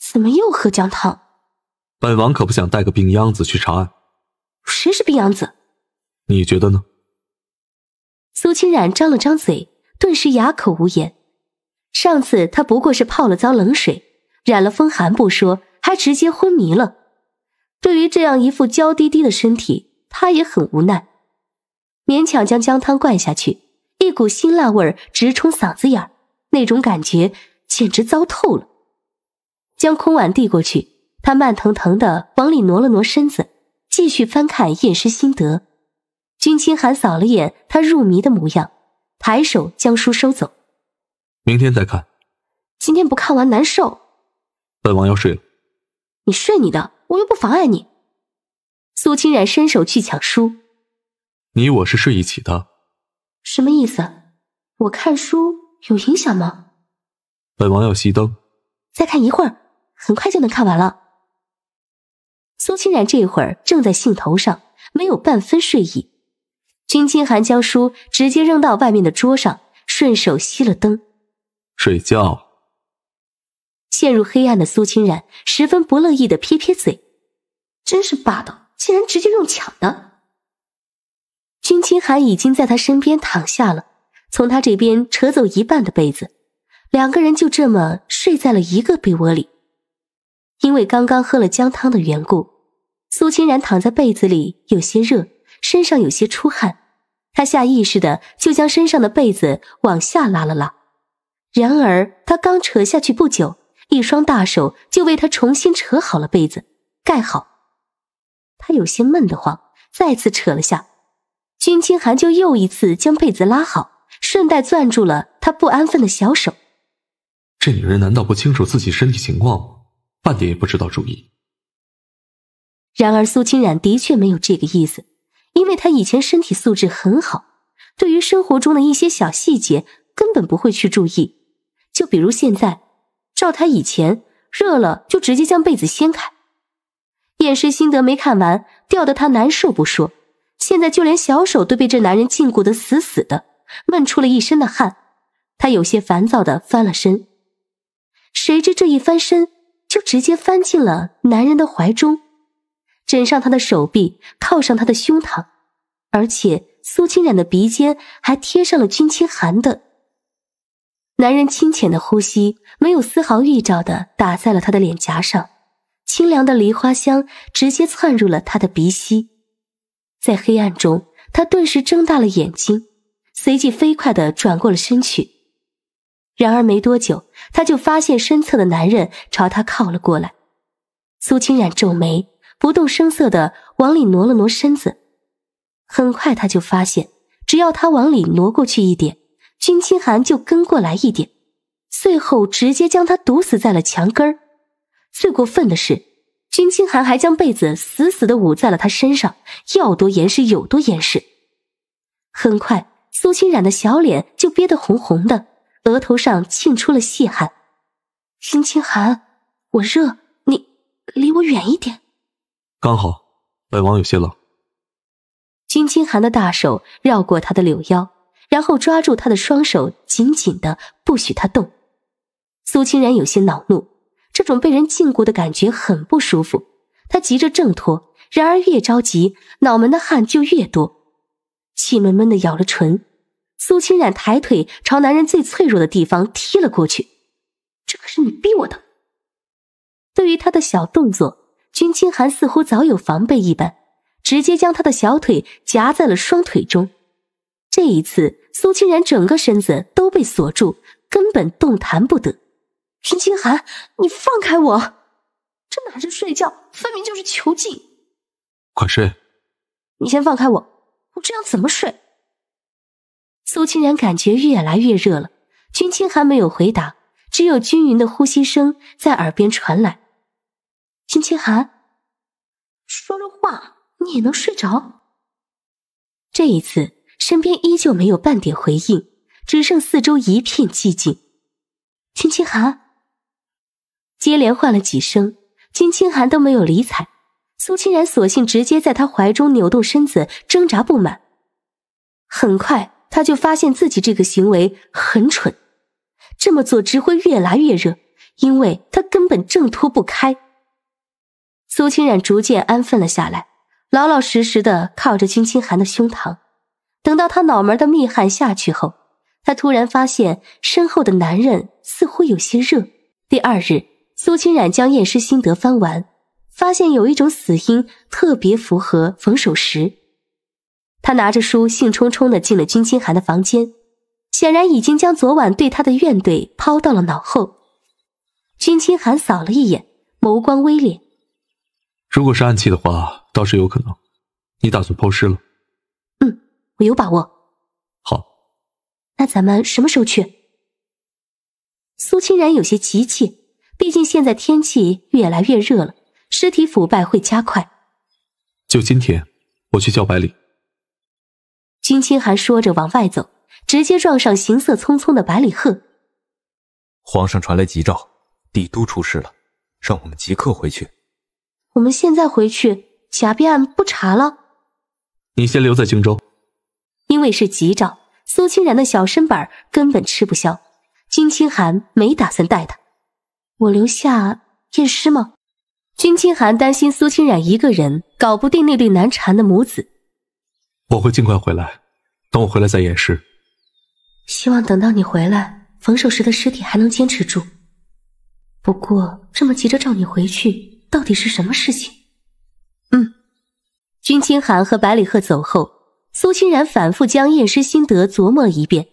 怎么又喝姜汤？本王可不想带个病秧子去查案。谁是病秧子？你觉得呢？苏清染张了张嘴。顿时哑口无言。上次他不过是泡了遭冷水，染了风寒不说，还直接昏迷了。对于这样一副娇滴滴的身体，他也很无奈，勉强将姜汤灌下去，一股辛辣味儿直冲嗓子眼，那种感觉简直糟透了。将空碗递过去，他慢腾腾的往里挪了挪身子，继续翻看验尸心得。君清寒扫了眼他入迷的模样。抬手将书收走，明天再看。今天不看完难受。本王要睡了。你睡你的，我又不妨碍你。苏清染伸手去抢书。你我是睡一起的。什么意思？我看书有影响吗？本王要熄灯。再看一会儿，很快就能看完了。苏清染这会儿正在兴头上，没有半分睡意。君清寒将书直接扔到外面的桌上，顺手熄了灯，睡觉。陷入黑暗的苏清然十分不乐意的撇撇嘴，真是霸道，竟然直接用抢的。君清寒已经在他身边躺下了，从他这边扯走一半的被子，两个人就这么睡在了一个被窝里。因为刚刚喝了姜汤的缘故，苏清然躺在被子里有些热。身上有些出汗，他下意识的就将身上的被子往下拉了拉，然而他刚扯下去不久，一双大手就为他重新扯好了被子，盖好。他有些闷得慌，再次扯了下，君清寒就又一次将被子拉好，顺带攥住了他不安分的小手。这女人难道不清楚自己身体情况吗？半点也不知道注意。然而苏清染的确没有这个意思。因为他以前身体素质很好，对于生活中的一些小细节根本不会去注意，就比如现在，照他以前热了就直接将被子掀开，验尸心得没看完，吊得他难受不说，现在就连小手都被这男人禁锢的死死的，闷出了一身的汗，他有些烦躁的翻了身，谁知这一翻身就直接翻进了男人的怀中。枕上他的手臂，靠上他的胸膛，而且苏清染的鼻尖还贴上了君清寒的。男人清浅的呼吸，没有丝毫预兆的打在了他的脸颊上，清凉的梨花香直接窜入了他的鼻息。在黑暗中，他顿时睁大了眼睛，随即飞快的转过了身去。然而没多久，他就发现身侧的男人朝他靠了过来。苏清染皱眉。不动声色的往里挪了挪身子，很快他就发现，只要他往里挪过去一点，君清寒就跟过来一点，最后直接将他堵死在了墙根儿。最过分的是，君清寒还将被子死死的捂在了他身上，要多严实有多严实。很快，苏清染的小脸就憋得红红的，额头上沁出了细汗。君清寒，我热，你离我远一点。刚好，本王有些冷。金清寒的大手绕过他的柳腰，然后抓住他的双手，紧紧的不许他动。苏清然有些恼怒，这种被人禁锢的感觉很不舒服。他急着挣脱，然而越着急，脑门的汗就越多。气闷闷的咬了唇，苏清然抬腿朝男人最脆弱的地方踢了过去。这可是你逼我的。对于他的小动作。君清寒似乎早有防备一般，直接将他的小腿夹在了双腿中。这一次，苏清然整个身子都被锁住，根本动弹不得。君清寒，你放开我！这哪是睡觉，分明就是囚禁！快睡！你先放开我，我这样怎么睡？苏清然感觉越来越热了。君清寒没有回答，只有均匀的呼吸声在耳边传来。金清寒，说着话，你也能睡着？这一次，身边依旧没有半点回应，只剩四周一片寂静。金清寒接连唤了几声，金清寒都没有理睬。苏清然索性直接在他怀中扭动身子，挣扎不满。很快，他就发现自己这个行为很蠢，这么做只会越来越热，因为他根本挣脱不开。苏清染逐渐安分了下来，老老实实的靠着君清寒的胸膛。等到他脑门的密汗下去后，他突然发现身后的男人似乎有些热。第二日，苏清染将验尸心得翻完，发现有一种死因特别符合冯守时。他拿着书兴冲冲的进了君清寒的房间，显然已经将昨晚对他的怨怼抛到了脑后。君清寒扫了一眼，眸光微敛。如果是暗器的话，倒是有可能。你打算抛尸了？嗯，我有把握。好，那咱们什么时候去？苏清然有些急切，毕竟现在天气越来越热了，尸体腐败会加快。就今天，我去叫百里。君清寒说着往外走，直接撞上行色匆匆的百里鹤。皇上传来急诏，帝都出事了，让我们即刻回去。我们现在回去，假币案不查了。你先留在荆州，因为是急招，苏清然的小身板根本吃不消。君清寒没打算带他，我留下验尸吗？君清寒担心苏清然一个人搞不定那对难缠的母子，我会尽快回来，等我回来再验尸。希望等到你回来，冯守时的尸体还能坚持住。不过这么急着召你回去。到底是什么事情？嗯，君清寒和百里鹤走后，苏清然反复将验尸心得琢磨一遍，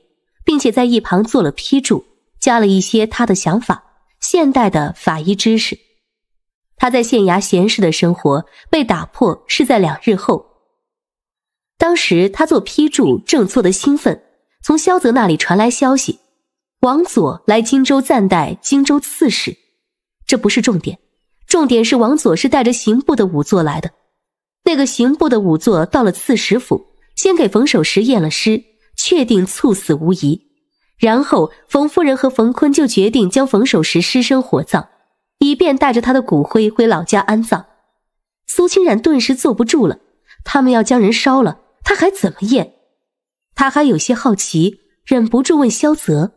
并且在一旁做了批注，加了一些他的想法、现代的法医知识。他在县衙闲适的生活被打破，是在两日后。当时他做批注、正做的兴奋，从萧泽那里传来消息，王佐来荆州暂代荆州刺史，这不是重点。重点是王佐是带着刑部的仵作来的。那个刑部的仵作到了刺史府，先给冯守时验了尸，确定猝死无疑。然后冯夫人和冯坤就决定将冯守时尸身火葬，以便带着他的骨灰回老家安葬。苏清染顿时坐不住了，他们要将人烧了，他还怎么验？他还有些好奇，忍不住问萧泽：“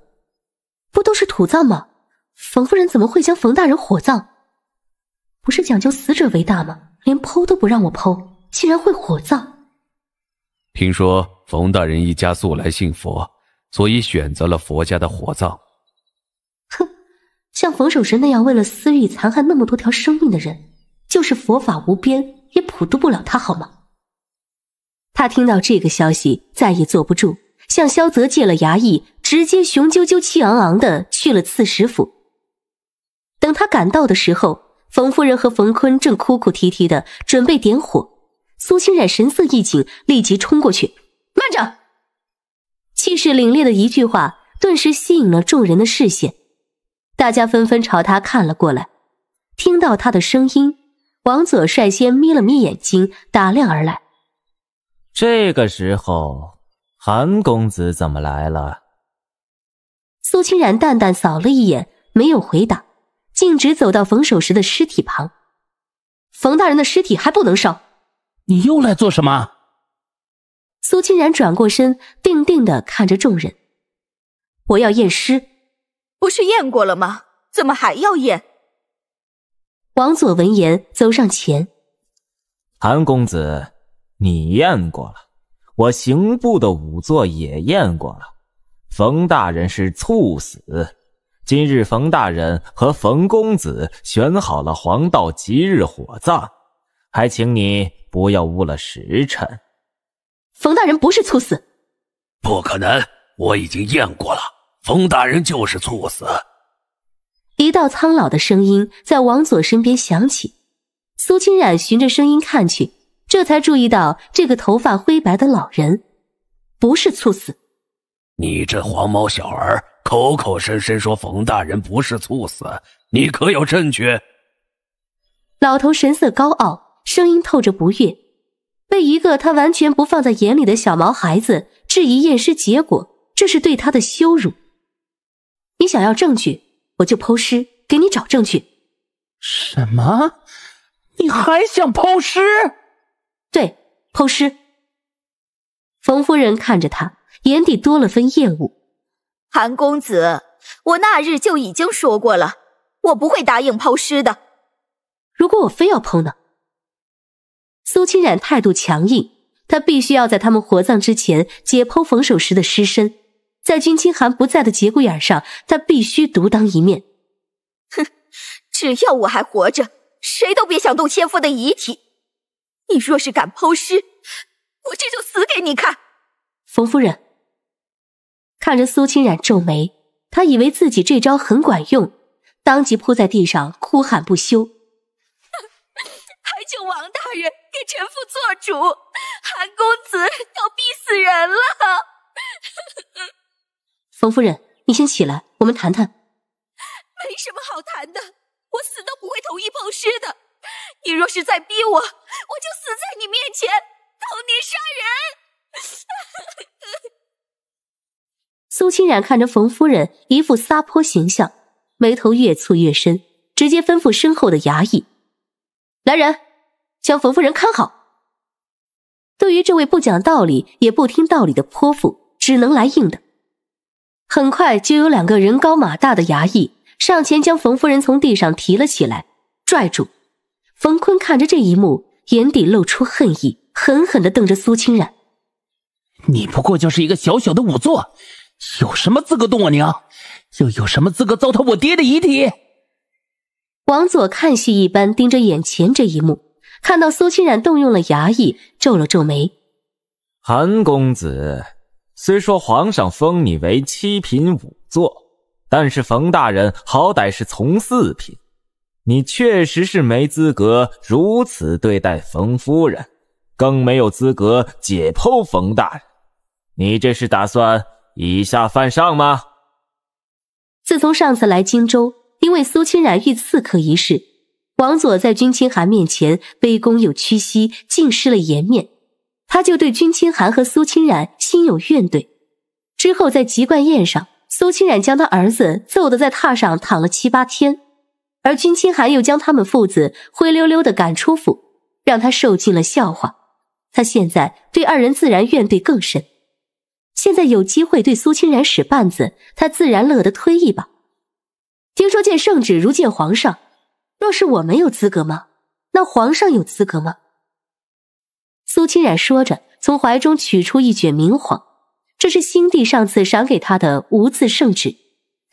不都是土葬吗？冯夫人怎么会将冯大人火葬？”不是讲究死者为大吗？连剖都不让我剖，竟然会火葬。听说冯大人一家素来信佛，所以选择了佛家的火葬。哼，像冯守神那样为了私欲残害那么多条生命的人，就是佛法无边也普度不了他，好吗？他听到这个消息，再也坐不住，向萧泽借了衙役，直接雄赳赳、气昂昂的去了刺史府。等他赶到的时候，冯夫人和冯坤正哭哭啼啼的准备点火，苏清染神色一紧，立即冲过去。慢着！气势凛冽的一句话，顿时吸引了众人的视线，大家纷纷朝他看了过来。听到他的声音，王佐率先眯了眯眼睛，打量而来。这个时候，韩公子怎么来了？苏清染淡淡扫了一眼，没有回答。径直走到冯守时的尸体旁，冯大人的尸体还不能烧。你又来做什么？苏清然转过身，定定的看着众人。我要验尸，不是验过了吗？怎么还要验？王佐闻言走上前，韩公子，你验过了，我刑部的仵作也验过了，冯大人是猝死。今日冯大人和冯公子选好了黄道吉日火葬，还请你不要误了时辰。冯大人不是猝死，不可能，我已经验过了，冯大人就是猝死。一道苍老的声音在王佐身边响起。苏清染循着声音看去，这才注意到这个头发灰白的老人，不是猝死。你这黄毛小儿！口口声声说冯大人不是猝死，你可有证据？老头神色高傲，声音透着不悦，被一个他完全不放在眼里的小毛孩子质疑验尸结果，这是对他的羞辱。你想要证据，我就剖尸给你找证据。什么？你还想剖尸？对，剖尸。冯夫人看着他，眼底多了分厌恶。韩公子，我那日就已经说过了，我不会答应抛尸的。如果我非要抛呢？苏清染态度强硬，她必须要在他们火葬之前解剖冯守时的尸身。在君清寒不在的节骨眼上，她必须独当一面。哼，只要我还活着，谁都别想动千夫的遗体。你若是敢抛尸，我这就死给你看，冯夫人。看着苏清染皱眉，他以为自己这招很管用，当即扑在地上哭喊不休，还请王大人给臣父做主，韩公子要逼死人了。冯夫人，你先起来，我们谈谈。没什么好谈的，我死都不会同意碰尸的。你若是再逼我，我就死在你面前，投你杀人。苏清染看着冯夫人一副撒泼形象，眉头越蹙越深，直接吩咐身后的衙役：“来人，将冯夫人看好。”对于这位不讲道理也不听道理的泼妇，只能来硬的。很快就有两个人高马大的衙役上前将冯夫人从地上提了起来，拽住。冯坤看着这一幕，眼底露出恨意，狠狠地瞪着苏清染：“你不过就是一个小小的仵作，有什么资格动我娘？又有什么资格糟蹋我爹的遗体？王佐看戏一般盯着眼前这一幕，看到苏清染动用了衙役，皱了皱眉。韩公子，虽说皇上封你为七品仵座，但是冯大人好歹是从四品，你确实是没资格如此对待冯夫人，更没有资格解剖冯大人。你这是打算？以下犯上吗？自从上次来荆州，因为苏清染遇刺客一事，王佐在君清寒面前卑躬又屈膝，尽失了颜面。他就对君清寒和苏清染心有怨怼。之后在籍贯宴上，苏清染将他儿子揍得在榻上躺了七八天，而君清寒又将他们父子灰溜溜的赶出府，让他受尽了笑话。他现在对二人自然怨怼更深。现在有机会对苏清然使绊子，他自然乐得推一把。听说见圣旨如见皇上，若是我没有资格吗？那皇上有资格吗？苏清染说着，从怀中取出一卷明黄，这是新帝上次赏给他的无字圣旨，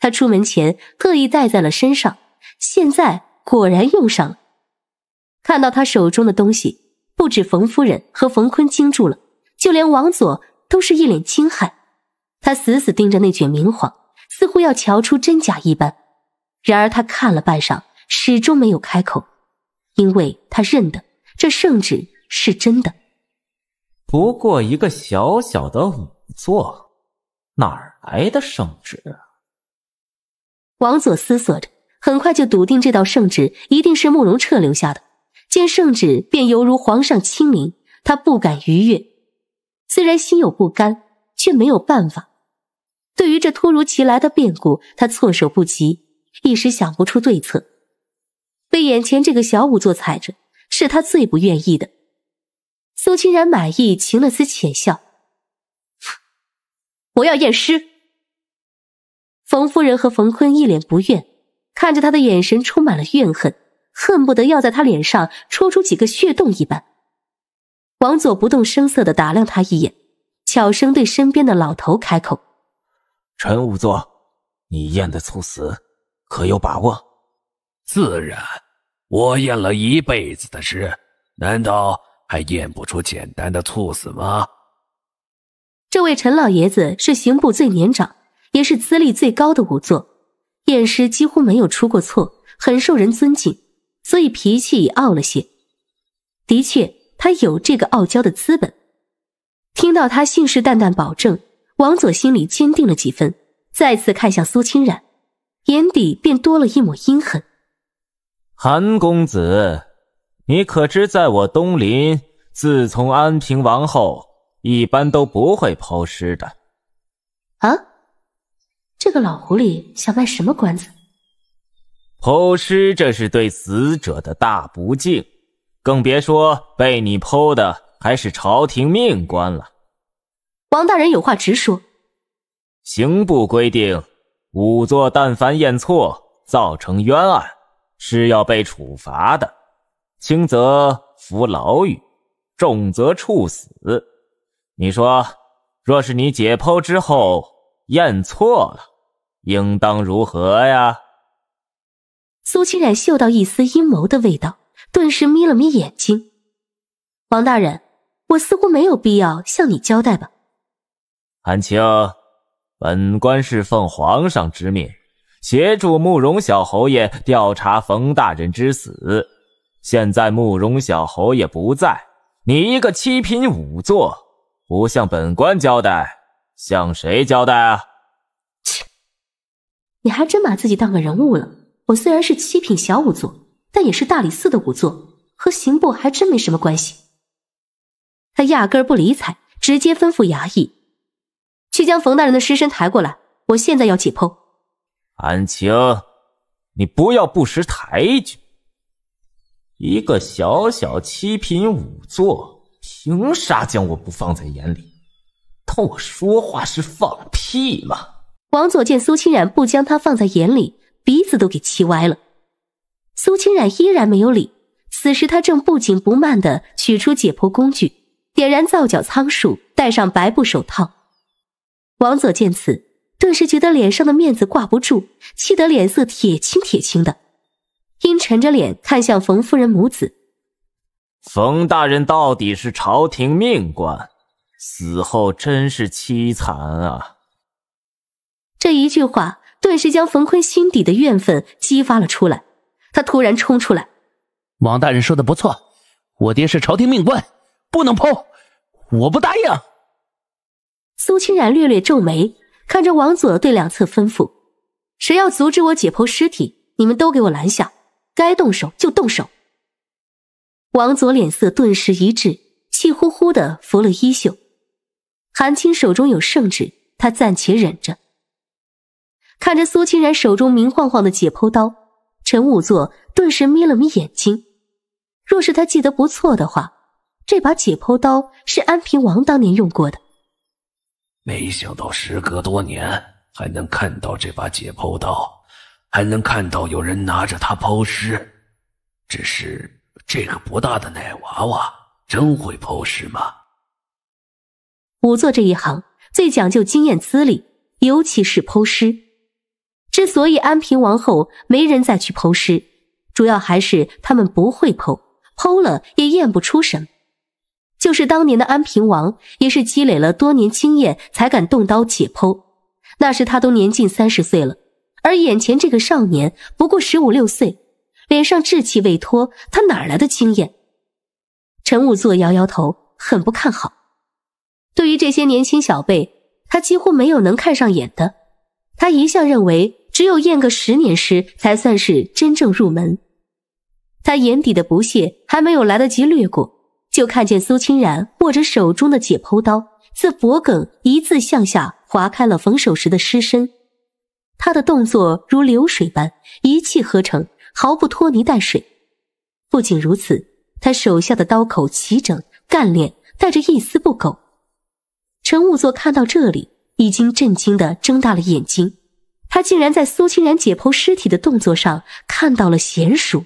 他出门前特意带在了身上，现在果然用上了。看到他手中的东西，不止冯夫人和冯坤惊住了，就连王佐。都是一脸惊骇，他死死盯着那卷明黄，似乎要瞧出真假一般。然而他看了半晌，始终没有开口，因为他认得这圣旨是真的。不过一个小小的仵作，哪来的圣旨？王佐思索着，很快就笃定这道圣旨一定是慕容彻留下的。见圣旨便犹如皇上亲临，他不敢逾越。虽然心有不甘，却没有办法。对于这突如其来的变故，他措手不及，一时想不出对策，被眼前这个小仵作踩着，是他最不愿意的。苏清然满意，噙了丝浅笑。我要验尸。冯夫人和冯坤一脸不悦，看着他的眼神充满了怨恨，恨不得要在他脸上戳出几个血洞一般。王佐不动声色地打量他一眼，悄声对身边的老头开口：“陈仵作，你验的猝死，可有把握？”“自然，我验了一辈子的尸，难道还验不出简单的猝死吗？”这位陈老爷子是刑部最年长，也是资历最高的仵作，验尸几乎没有出过错，很受人尊敬，所以脾气也傲了些。的确。他有这个傲娇的资本。听到他信誓旦旦保证，王佐心里坚定了几分，再次看向苏清染，眼底便多了一抹阴狠。韩公子，你可知，在我东林，自从安平王后，一般都不会抛尸的。啊，这个老狐狸想卖什么关子？抛尸，这是对死者的大不敬。更别说被你剖的还是朝廷命官了。王大人有话直说。刑部规定，仵作但凡验错，造成冤案，是要被处罚的，轻则服牢狱，重则处死。你说，若是你解剖之后验错了，应当如何呀？苏清染嗅到一丝阴谋的味道。顿时眯了眯眼睛，王大人，我似乎没有必要向你交代吧？韩青，本官是奉皇上之命，协助慕容小侯爷调查冯大人之死。现在慕容小侯爷不在，你一个七品仵作，不向本官交代，向谁交代啊？切！你还真把自己当个人物了。我虽然是七品小仵作，但也是大理寺的仵作，和刑部还真没什么关系。他压根儿不理睬，直接吩咐衙役去将冯大人的尸身抬过来。我现在要解剖。安青，你不要不识抬举。一个小小七品仵作，凭啥将我不放在眼里？当我说话是放屁吗？王佐见苏清染不将他放在眼里，鼻子都给气歪了。苏清染依然没有理。此时，他正不紧不慢地取出解剖工具，点燃皂角苍术，戴上白布手套。王佐见此，顿时觉得脸上的面子挂不住，气得脸色铁青铁青的，阴沉着脸看向冯夫人母子。冯大人到底是朝廷命官，死后真是凄惨啊！这一句话顿时将冯坤心底的怨愤激发了出来。他突然冲出来，王大人说的不错，我爹是朝廷命官，不能剖，我不答应。苏清然略略皱眉，看着王佐对两侧吩咐：“谁要阻止我解剖尸体，你们都给我拦下，该动手就动手。”王佐脸色顿时一滞，气呼呼的拂了衣袖。韩青手中有圣旨，他暂且忍着，看着苏清然手中明晃晃的解剖刀。陈武座顿时眯了眯眼睛。若是他记得不错的话，这把解剖刀是安平王当年用过的。没想到时隔多年，还能看到这把解剖刀，还能看到有人拿着它抛尸。只是这个不大的奶娃娃，真会抛尸吗？仵作这一行最讲究经验资历，尤其是剖尸。之所以安平王后没人再去剖尸，主要还是他们不会剖，剖了也验不出什么。就是当年的安平王，也是积累了多年经验才敢动刀解剖，那时他都年近三十岁了，而眼前这个少年不过十五六岁，脸上稚气未脱，他哪来的经验？陈武座摇摇头，很不看好。对于这些年轻小辈，他几乎没有能看上眼的。他一向认为。只有验个十年尸，才算是真正入门。他眼底的不屑还没有来得及掠过，就看见苏清然握着手中的解剖刀，自脖颈一字向下划开了缝手时的尸身。他的动作如流水般一气呵成，毫不拖泥带水。不仅如此，他手下的刀口齐整干练，带着一丝不苟。陈武作看到这里，已经震惊的睁大了眼睛。他竟然在苏清然解剖尸体的动作上看到了娴熟。